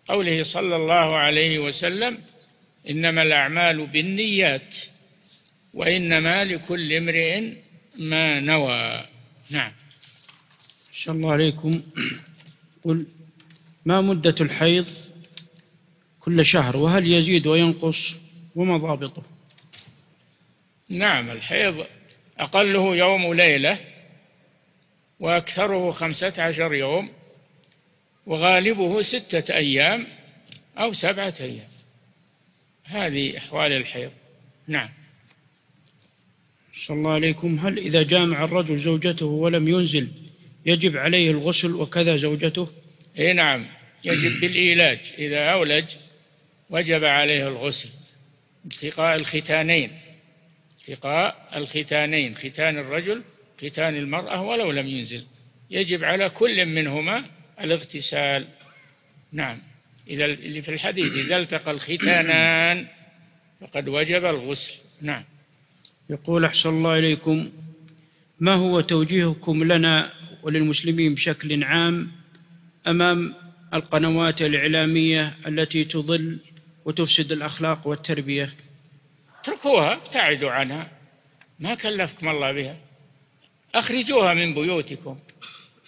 قوله صلى الله عليه وسلم إنما الأعمال بالنيات وإنما لكل امرئ ما نوى نعم شاء الله عليكم قل ما مدة الحيض كل شهر وهل يزيد وينقص وما ضابطه نعم الحيض أقله يوم ليلة وأكثره خمسة عشر يوم وغالبه ستة أيام أو سبعة أيام هذه أحوال الحيض نعم صلى الله عليكم هل إذا جامع الرجل زوجته ولم ينزل يجب عليه الغسل وكذا زوجته اي نعم يجب بالإيلاج إذا أولج وجب عليه الغسل التقاء الختانين التقاء الختانين ختان الرجل ختان المرأة ولو لم ينزل يجب على كل منهما الاغتسال نعم إذا اللي في الحديث إذا التقى الختانان فقد وجب الغسل نعم يقول أحسن الله إليكم ما هو توجيهكم لنا وللمسلمين بشكل عام أمام القنوات الإعلامية التي تضل وتفسد الأخلاق والتربية اتركوها ابتعدوا عنها ما كلفكم الله بها أخرجوها من بيوتكم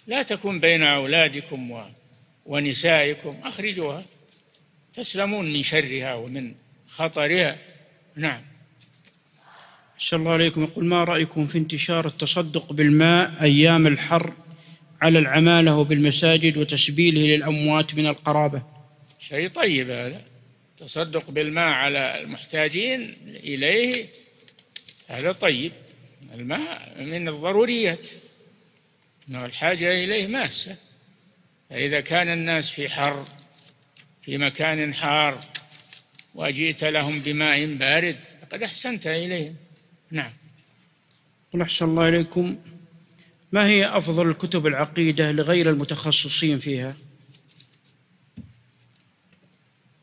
لا تكون بين أولادكم و... ونسائكم أخرجوها تسلمون من شرها ومن خطرها نعم صلى الله عليكم يقول ما رأيكم في انتشار التصدق بالماء أيام الحر على العمالة وبالمساجد وتسبيله للأموات من القرابة شيء طيب هذا تصدق بالماء على المحتاجين إليه هذا طيب الماء من الضروريات أنه الحاجة إليه ماسة فإذا كان الناس في حر في مكان حار وجئت لهم بماء بارد فقد أحسنت إليهم نعم قل أحسن الله إليكم ما هي أفضل الكتب العقيدة لغير المتخصصين فيها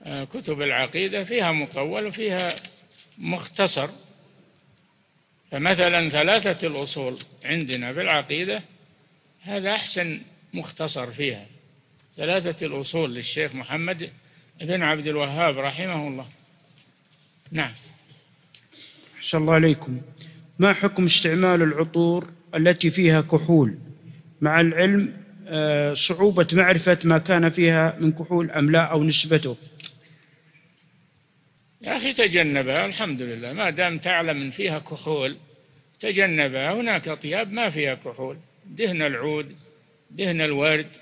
آه، كتب العقيدة فيها مطول وفيها مختصر فمثلا ثلاثة الأصول عندنا في العقيدة هذا أحسن مختصر فيها ثلاثة الأصول للشيخ محمد بن عبد الوهاب رحمه الله نعم أحسن الله عليكم ما حكم استعمال العطور التي فيها كحول مع العلم آه، صعوبة معرفة ما كان فيها من كحول أم لا أو نسبته يا أخي تجنبها الحمد لله ما دام تعلم أن فيها كحول تجنبها هناك أطياب ما فيها كحول دهن العود دهن الورد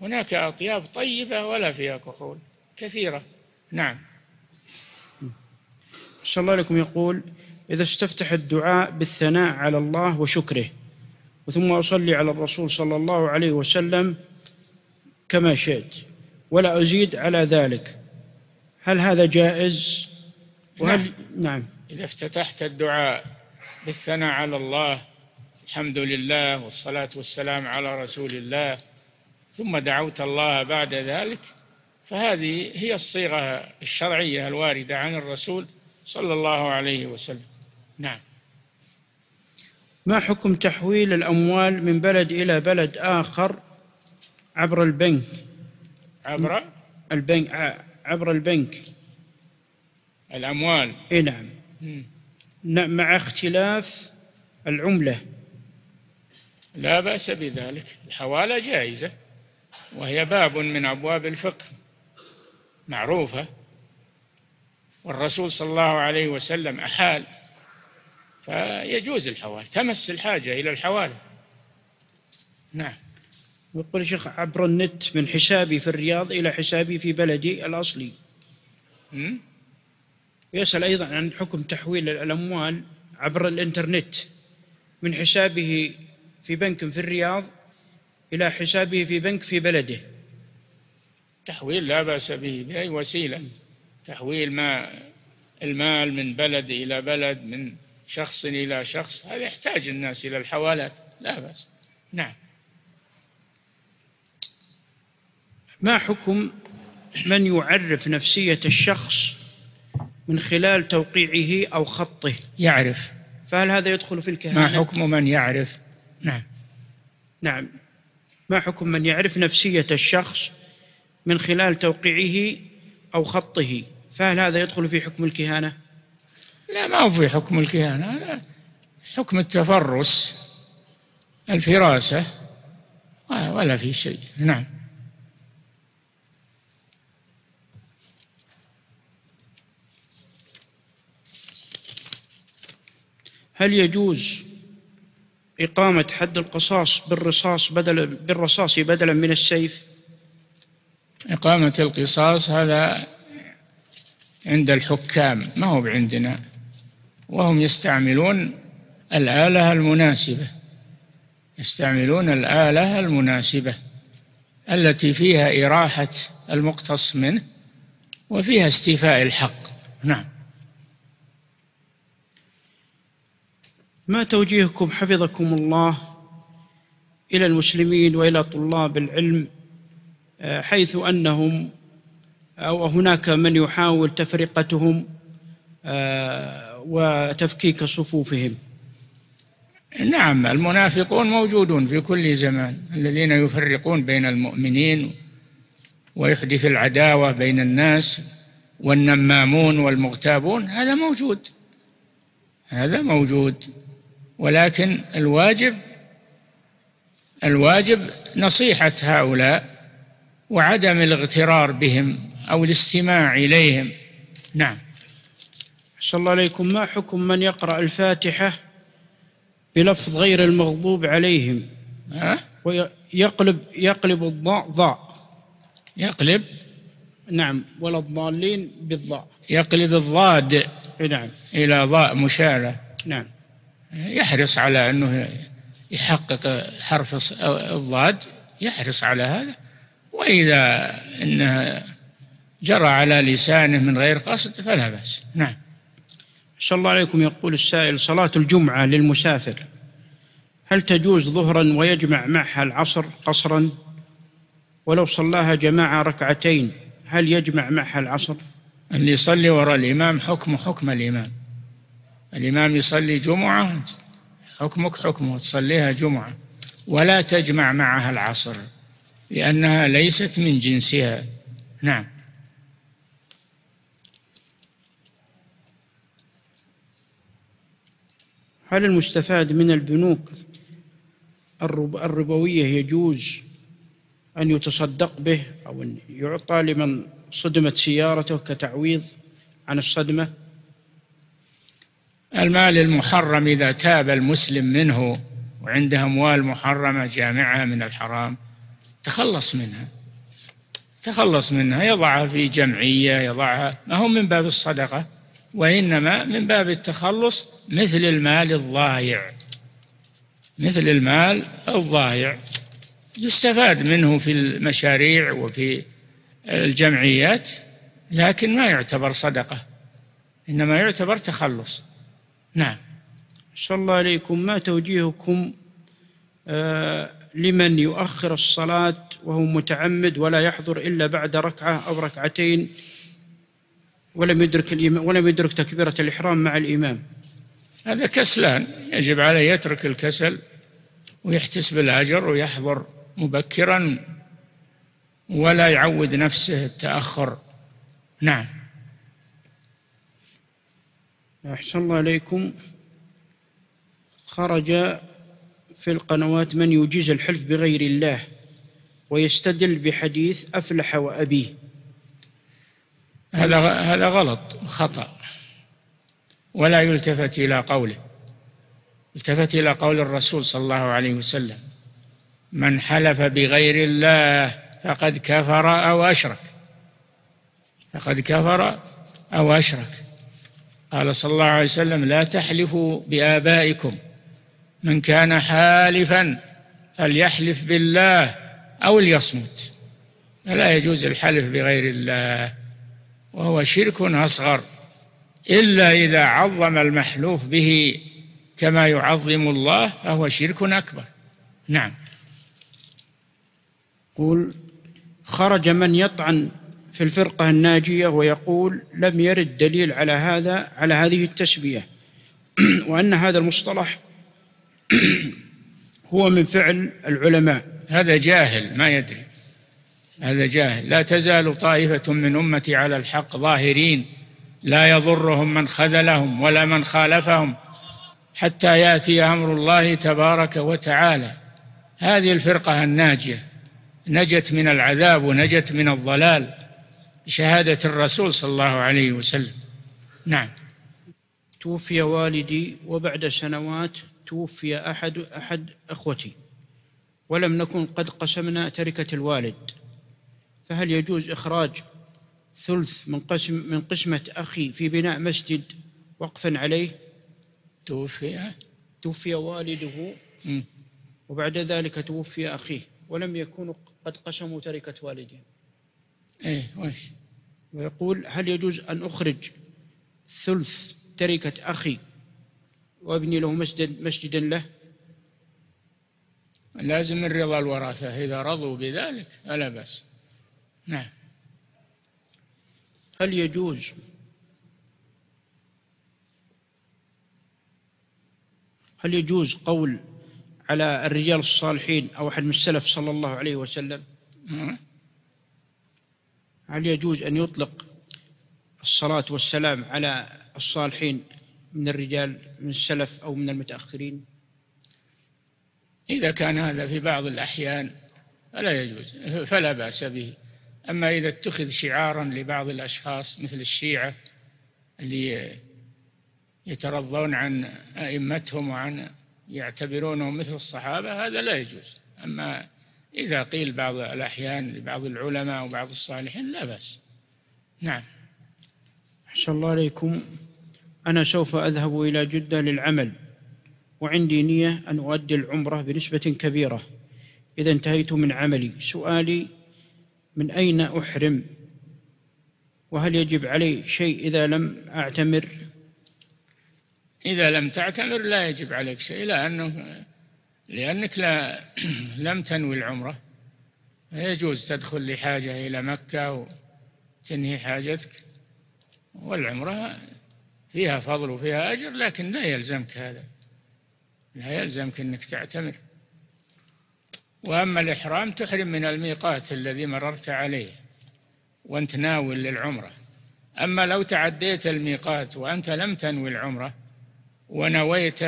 هناك أطياب طيبة ولا فيها كحول كثيرة نعم صلى الله عليكم يقول إذا استفتح الدعاء بالثناء على الله وشكره وثم أصلي على الرسول صلى الله عليه وسلم كما شئت ولا أزيد على ذلك هل هذا جائز؟ وهل نعم, نعم. إذا افتتحت الدعاء بالثناء على الله الحمد لله والصلاة والسلام على رسول الله ثم دعوت الله بعد ذلك فهذه هي الصيغة الشرعية الواردة عن الرسول صلى الله عليه وسلم نعم ما حكم تحويل الأموال من بلد إلى بلد آخر عبر البنك عبر البنك آه، عبر البنك الأموال إيه نعم مع اختلاف العملة لا بأس بذلك الحوالة جائزة وهي باب من أبواب الفقه معروفة والرسول صلى الله عليه وسلم أحال فيجوز الحوالي تمس الحاجة إلى الحوالي نعم يقول شيخ عبر النت من حسابي في الرياض إلى حسابي في بلدي الأصلي يسأل أيضا عن حكم تحويل الأموال عبر الإنترنت من حسابه في بنك في الرياض إلى حسابه في بنك في بلده تحويل لا بأس به بأي وسيلة تحويل ما المال من بلد إلى بلد من شخص إلى شخص هذا يحتاج الناس إلى الحوالات لا بأس نعم ما حكم من يعرف نفسية الشخص من خلال توقيعه أو خطه يعرف فهل هذا يدخل في الكهانة؟ ما حكم من يعرف نعم نعم ما حكم من يعرف نفسية الشخص من خلال توقيعه أو خطه فهل هذا يدخل في حكم الكهانة؟ لا ما هو في حكم الكهانة هذا حكم التفرس الفراسة ولا في شيء نعم هل يجوز إقامة حد القصاص بالرصاص بدل بالرصاص بدلا من السيف؟ إقامة القصاص هذا عند الحكام ما هو عندنا وهم يستعملون الآلة المناسبة يستعملون الآلة المناسبة التي فيها إراحة المقتص منه وفيها استيفاء الحق نعم ما توجيهكم حفظكم الله إلى المسلمين وإلى طلاب العلم آه، حيث أنهم أو هناك من يحاول تفرقتهم آه، وتفكيك صفوفهم نعم المنافقون موجودون في كل زمان الذين يفرقون بين المؤمنين ويحدث العداوة بين الناس والنمامون والمغتابون هذا موجود هذا موجود ولكن الواجب الواجب نصيحة هؤلاء وعدم الاغترار بهم أو الاستماع إليهم نعم صلى الله عليكم ما حكم من يقرأ الفاتحة بلفظ غير المغضوب عليهم أه؟ ويقلب يقلب الضاء ضاء يقلب نعم ولا الضالين بالضاء يقلب الضاد نعم إلى ضاء مشالة نعم يحرص على أنه يحقق حرف الضاد يحرص على هذا وإذا أنها جرى على لسانه من غير قصد فلا بأس نعم صلى الله عليكم يقول السائل صلاة الجمعة للمسافر هل تجوز ظهرا ويجمع معها العصر قصرا ولو صلاها جماعة ركعتين هل يجمع معها العصر اللي يصلي وراء الإمام حكم حكم الإمام الإمام يصلي جمعة حكمك حكمه تصليها جمعة ولا تجمع معها العصر لأنها ليست من جنسها نعم هل المستفاد من البنوك الربوية يجوز أن يتصدق به أو أن يعطى لمن صدمت سيارته كتعويض عن الصدمة المال المحرم إذا تاب المسلم منه وعنده أموال محرمة جامعة من الحرام تخلص منها تخلص منها يضعها في جمعية يضعها ما هو من باب الصدقة وإنما من باب التخلص مثل المال الضايع مثل المال الضايع يستفاد منه في المشاريع وفي الجمعيات لكن ما يعتبر صدقة إنما يعتبر تخلص نعم صلى الله عليكم ما توجيهكم آه لمن يؤخر الصلاة وهو متعمد ولا يحضر إلا بعد ركعة أو ركعتين ولم يدرك الإمام ولم يدرك تكبيرة الإحرام مع الإمام هذا كسلان يجب عليه يترك الكسل ويحتسب الأجر ويحضر مبكرا ولا يعود نفسه التأخر نعم أحسن الله عليكم خرج في القنوات من يجيز الحلف بغير الله ويستدل بحديث أفلح وأبيه هذا هذا غلط وخطأ ولا يلتفت إلى قوله التفت إلى قول الرسول صلى الله عليه وسلم من حلف بغير الله فقد كفر أو أشرك فقد كفر أو أشرك قال صلى الله عليه وسلم لا تحلفوا بآبائكم من كان حالفا فليحلف بالله أو ليصمت فلا يجوز الحلف بغير الله وهو شرك أصغر إلا إذا عظم المحلوف به كما يعظم الله فهو شرك أكبر نعم قل خرج من يطعن في الفرقة الناجية ويقول لم يرد دليل على هذا على هذه التسبية وأن هذا المصطلح هو من فعل العلماء هذا جاهل ما يدري هذا جاهل لا تزال طائفة من أمتي على الحق ظاهرين لا يضرهم من خذلهم ولا من خالفهم حتى يأتي أمر الله تبارك وتعالى هذه الفرقة الناجية نجت من العذاب ونجت من الضلال بشهادة الرسول صلى الله عليه وسلم نعم توفي والدي وبعد سنوات توفي أحد أحد أخوتي ولم نكن قد قسمنا تركة الوالد فهل يجوز إخراج ثلث من قسم من قسمة أخي في بناء مسجد وقفا عليه توفي توفي والده م. وبعد ذلك توفي أخيه ولم يكونوا قد قسموا تركة والدهم إيه وش ويقول هل يجوز أن أخرج ثلث تركة أخي وأبني له مسجد مسجدا له لازم الرضا الوراثة إذا رضوا بذلك فلا بأس نعم هل يجوز هل يجوز قول على الرجال الصالحين أو أحد من السلف صلى الله عليه وسلم نعم. هل يجوز أن يطلق الصلاة والسلام على الصالحين من الرجال من السلف أو من المتأخرين إذا كان هذا في بعض الأحيان فلا يجوز فلا بأس به أما إذا اتخذ شعارا لبعض الأشخاص مثل الشيعة اللي يترضون عن أئمتهم وعن يعتبرونهم مثل الصحابة هذا لا يجوز أما إذا قيل بعض الأحيان لبعض العلماء وبعض الصالحين لا بأس نعم أحسن الله عليكم أنا سوف أذهب إلى جدة للعمل وعندي نية أن أؤدي العمرة بنسبة كبيرة إذا انتهيت من عملي سؤالي من أين أحرم وهل يجب علي شيء إذا لم أعتمر إذا لم تعتمر لا يجب عليك شيء لأنه لأنك لا لم تنوي العمرة يجوز تدخل لحاجة إلى مكة وتنهي حاجتك والعمرة فيها فضل وفيها أجر لكن لا يلزمك هذا لا يلزمك أنك تعتمر وأما الإحرام تحرم من الميقات الذي مررت عليه وأنت ناوي للعمرة أما لو تعديت الميقات وأنت لم تنوي العمرة ونويت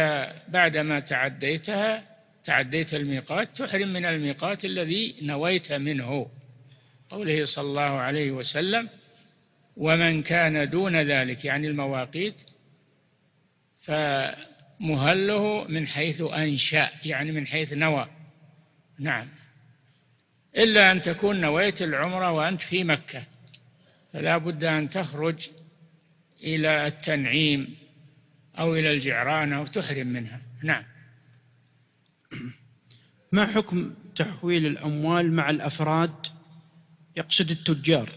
بعدما تعديتها تعديت الميقات تحرم من الميقات الذي نويت منه قوله صلى الله عليه وسلم ومن كان دون ذلك يعني المواقيت فمهله من حيث أنشأ يعني من حيث نوى نعم إلا أن تكون نويت العمرة وأنت في مكة فلا بد أن تخرج إلى التنعيم أو إلى الجعرانة وتحرم منها نعم ما حكم تحويل الأموال مع الأفراد يقصد التجار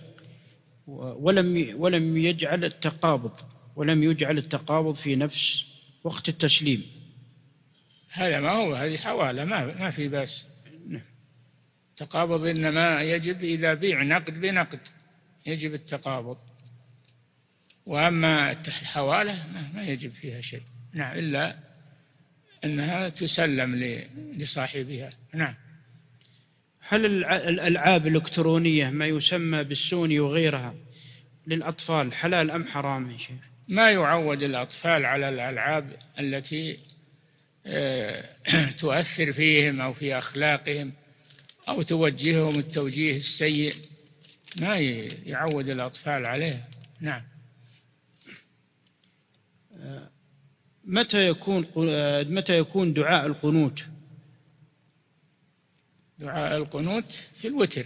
ولم ولم يجعل التقابض ولم يجعل التقابض في نفس وقت التسليم هذا ما هو هذه حوالة ما ما في بأس التقابض إنما يجب إذا بيع نقد بنقد يجب التقابض وأما الحوالة ما يجب فيها شيء نعم إلا أنها تسلم لصاحبها نعم هل الألعاب الإلكترونية ما يسمى بالسوني وغيرها للأطفال حلال أم حرام يا شيخ؟ ما يعود الأطفال على الألعاب التي آه، تؤثر فيهم أو في أخلاقهم أو توجههم التوجيه السيء ما يعود الأطفال عليه نعم متى يكون متى يكون دعاء القنوت؟ دعاء القنوت في الوتر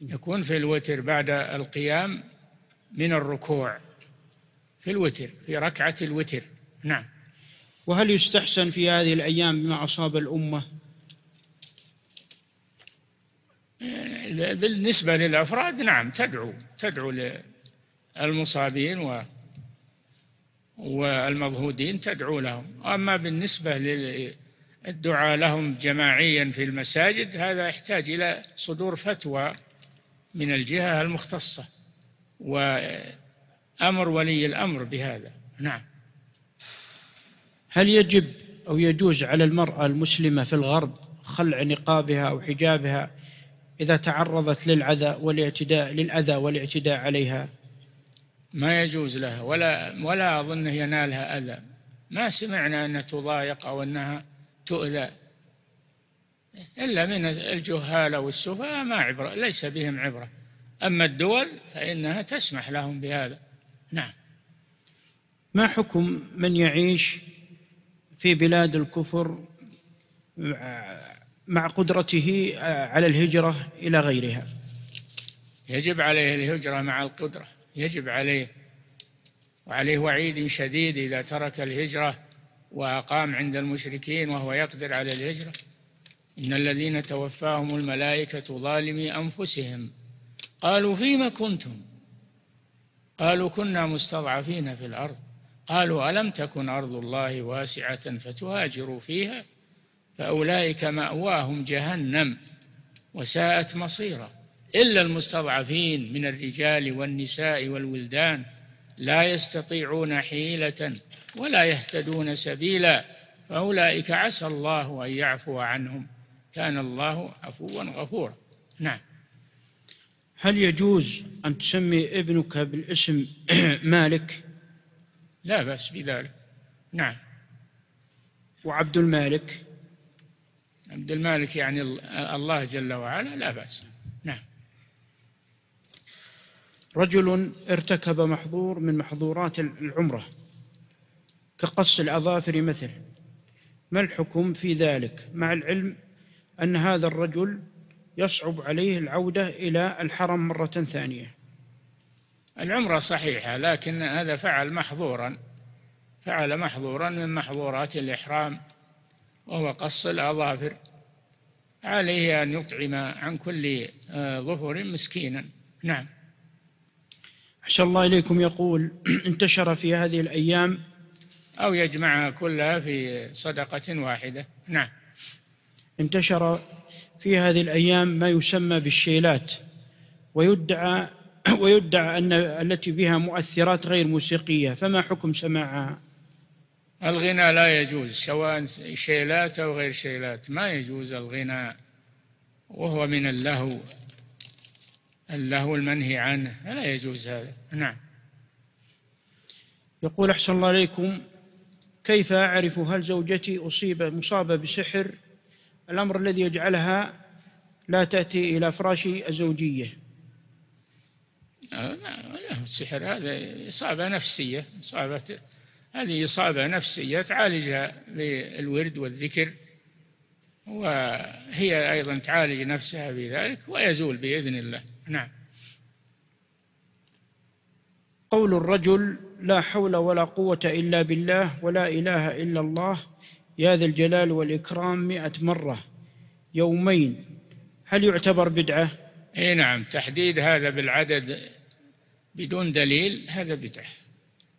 يكون في الوتر بعد القيام من الركوع في الوتر في ركعة الوتر نعم وهل يستحسن في هذه الأيام بما أصاب الأمة بالنسبة للأفراد نعم تدعو تدعو للمصابين و والمضهودين تدعو لهم أما بالنسبة للدعاء لهم جماعيا في المساجد هذا يحتاج إلى صدور فتوى من الجهة المختصة وأمر ولي الأمر بهذا نعم هل يجب أو يجوز على المرأة المسلمة في الغرب خلع نقابها أو حجابها إذا تعرضت للعذى والاعتداء للأذى والاعتداء عليها ما يجوز لها ولا ولا أظنه ينالها أذى ما سمعنا أنها تضايق أو أنها تؤذى إلا من الجهال والسفهاء ما عبرة ليس بهم عبرة أما الدول فإنها تسمح لهم بهذا نعم ما حكم من يعيش في بلاد الكفر مع قدرته آه، على الهجرة إلى غيرها يجب عليه الهجرة مع القدرة يجب عليه وعليه وعيد شديد إذا ترك الهجرة وأقام عند المشركين وهو يقدر على الهجرة إن الذين توفاهم الملائكة ظالمي أنفسهم قالوا فيما كنتم قالوا كنا مستضعفين في الأرض قالوا ألم تكن أرض الله واسعة فتهاجروا فيها فأولئك مأواهم جهنم وساءت مصيرا إلا المستضعفين من الرجال والنساء والولدان لا يستطيعون حيلة ولا يهتدون سبيلا فأولئك عسى الله أن يعفو عنهم كان الله عفوا غفورا نعم هل يجوز أن تسمي ابنك بالاسم مالك لا بأس بذلك نعم وعبد المالك عبد المالك يعني الله جل وعلا لا بأس نعم رجل ارتكب محظور من محظورات العمرة كقص الأظافر مثل ما الحكم في ذلك مع العلم أن هذا الرجل يصعب عليه العودة إلى الحرم مرة ثانية العمرة صحيحة لكن هذا فعل محظورا فعل محظورا من محظورات الإحرام وهو قص الأظافر عليه أن يطعم عن كل آه، ظفر مسكينا نعم أحسن الله إليكم يقول انتشر في هذه الأيام أو يجمعها كلها في صدقة واحدة نعم انتشر في هذه الأيام ما يسمى بالشيلات ويدعى ويدعى أن التي بها مؤثرات غير موسيقية فما حكم سماعها الغنى لا يجوز سواء شيلات أو غير شيلات ما يجوز الغنى وهو من اللهو اللهو المنهي عنه لا يجوز هذا نعم يقول أحسن الله عليكم كيف أعرف هل زوجتي أصيب مصابة بسحر الأمر الذي يجعلها لا تأتي إلى فراشي الزوجية آه، لا السحر هذا إصابة نفسية إصابة هذه إصابة نفسية تعالجها بالورد والذكر وهي أيضا تعالج نفسها بذلك ويزول بإذن الله نعم قول الرجل لا حول ولا قوة إلا بالله ولا إله إلا الله يا ذا الجلال والإكرام مئة مرة يومين هل يعتبر بدعة؟ اي نعم تحديد هذا بالعدد بدون دليل هذا بدعه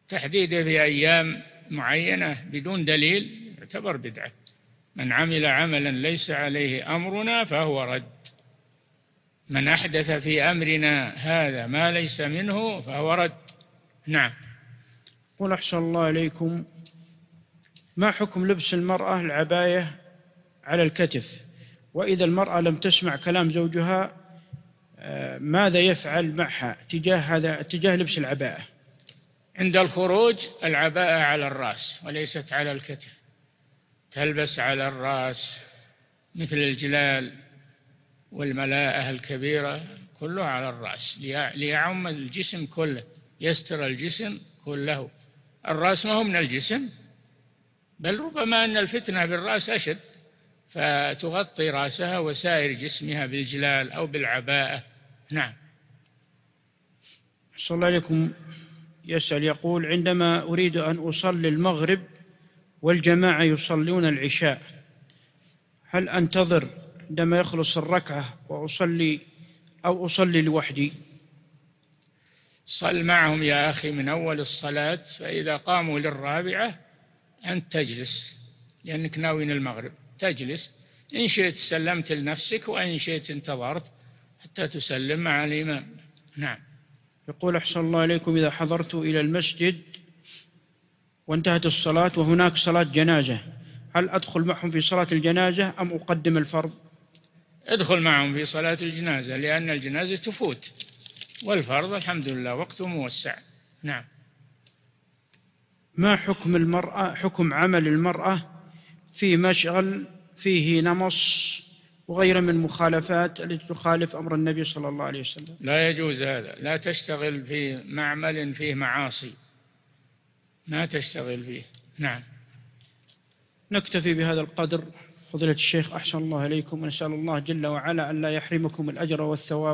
تحديده بأيام معينة بدون دليل يعتبر بدعة من عمل عملا ليس عليه أمرنا فهو رد من أحدث في أمرنا هذا ما ليس منه فهو رد نعم قل أحسن الله إليكم ما حكم لبس المرأة العباية على الكتف وإذا المرأة لم تسمع كلام زوجها آه، ماذا يفعل معها تجاه هذا تجاه لبس العباءة عند الخروج العباءة على الرأس وليست على الكتف تلبس على الرأس مثل الجلال والملاءة الكبيرة كله على الرأس ليعم الجسم كله يستر الجسم كله الرأس ما هو من الجسم بل ربما أن الفتنة بالرأس أشد فتغطي رأسها وسائر جسمها بالجلال أو بالعباءة نعم صلى الله عليكم يسأل يقول عندما أريد أن أصلي المغرب والجماعة يصلون العشاء هل أنتظر عندما يخلص الركعة وأصلي أو أصلي لوحدي صل معهم يا أخي من أول الصلاة فإذا قاموا للرابعة أنت تجلس لأنك ناوي المغرب تجلس إن شئت سلمت لنفسك وإن شئت انتظرت حتى تسلم مع الإمام نعم يقول أحسن الله إليكم إذا حضرت إلى المسجد وانتهت الصلاة وهناك صلاة جنازة هل أدخل معهم في صلاة الجنازة أم أقدم الفرض ادخل معهم في صلاة الجنازة لأن الجنازة تفوت والفرض الحمد لله وقته موسع نعم ما حكم المرأة حكم عمل المرأة في مشغل فيه نمص وغيره من مخالفات التي تخالف أمر النبي صلى الله عليه وسلم لا يجوز هذا لا تشتغل في معمل فيه معاصي ما تشتغل فيه نعم نكتفي بهذا القدر فضيلة الشيخ أحسن الله إليكم ونسأل الله جل وعلا أن لا يحرمكم الأجر والثواب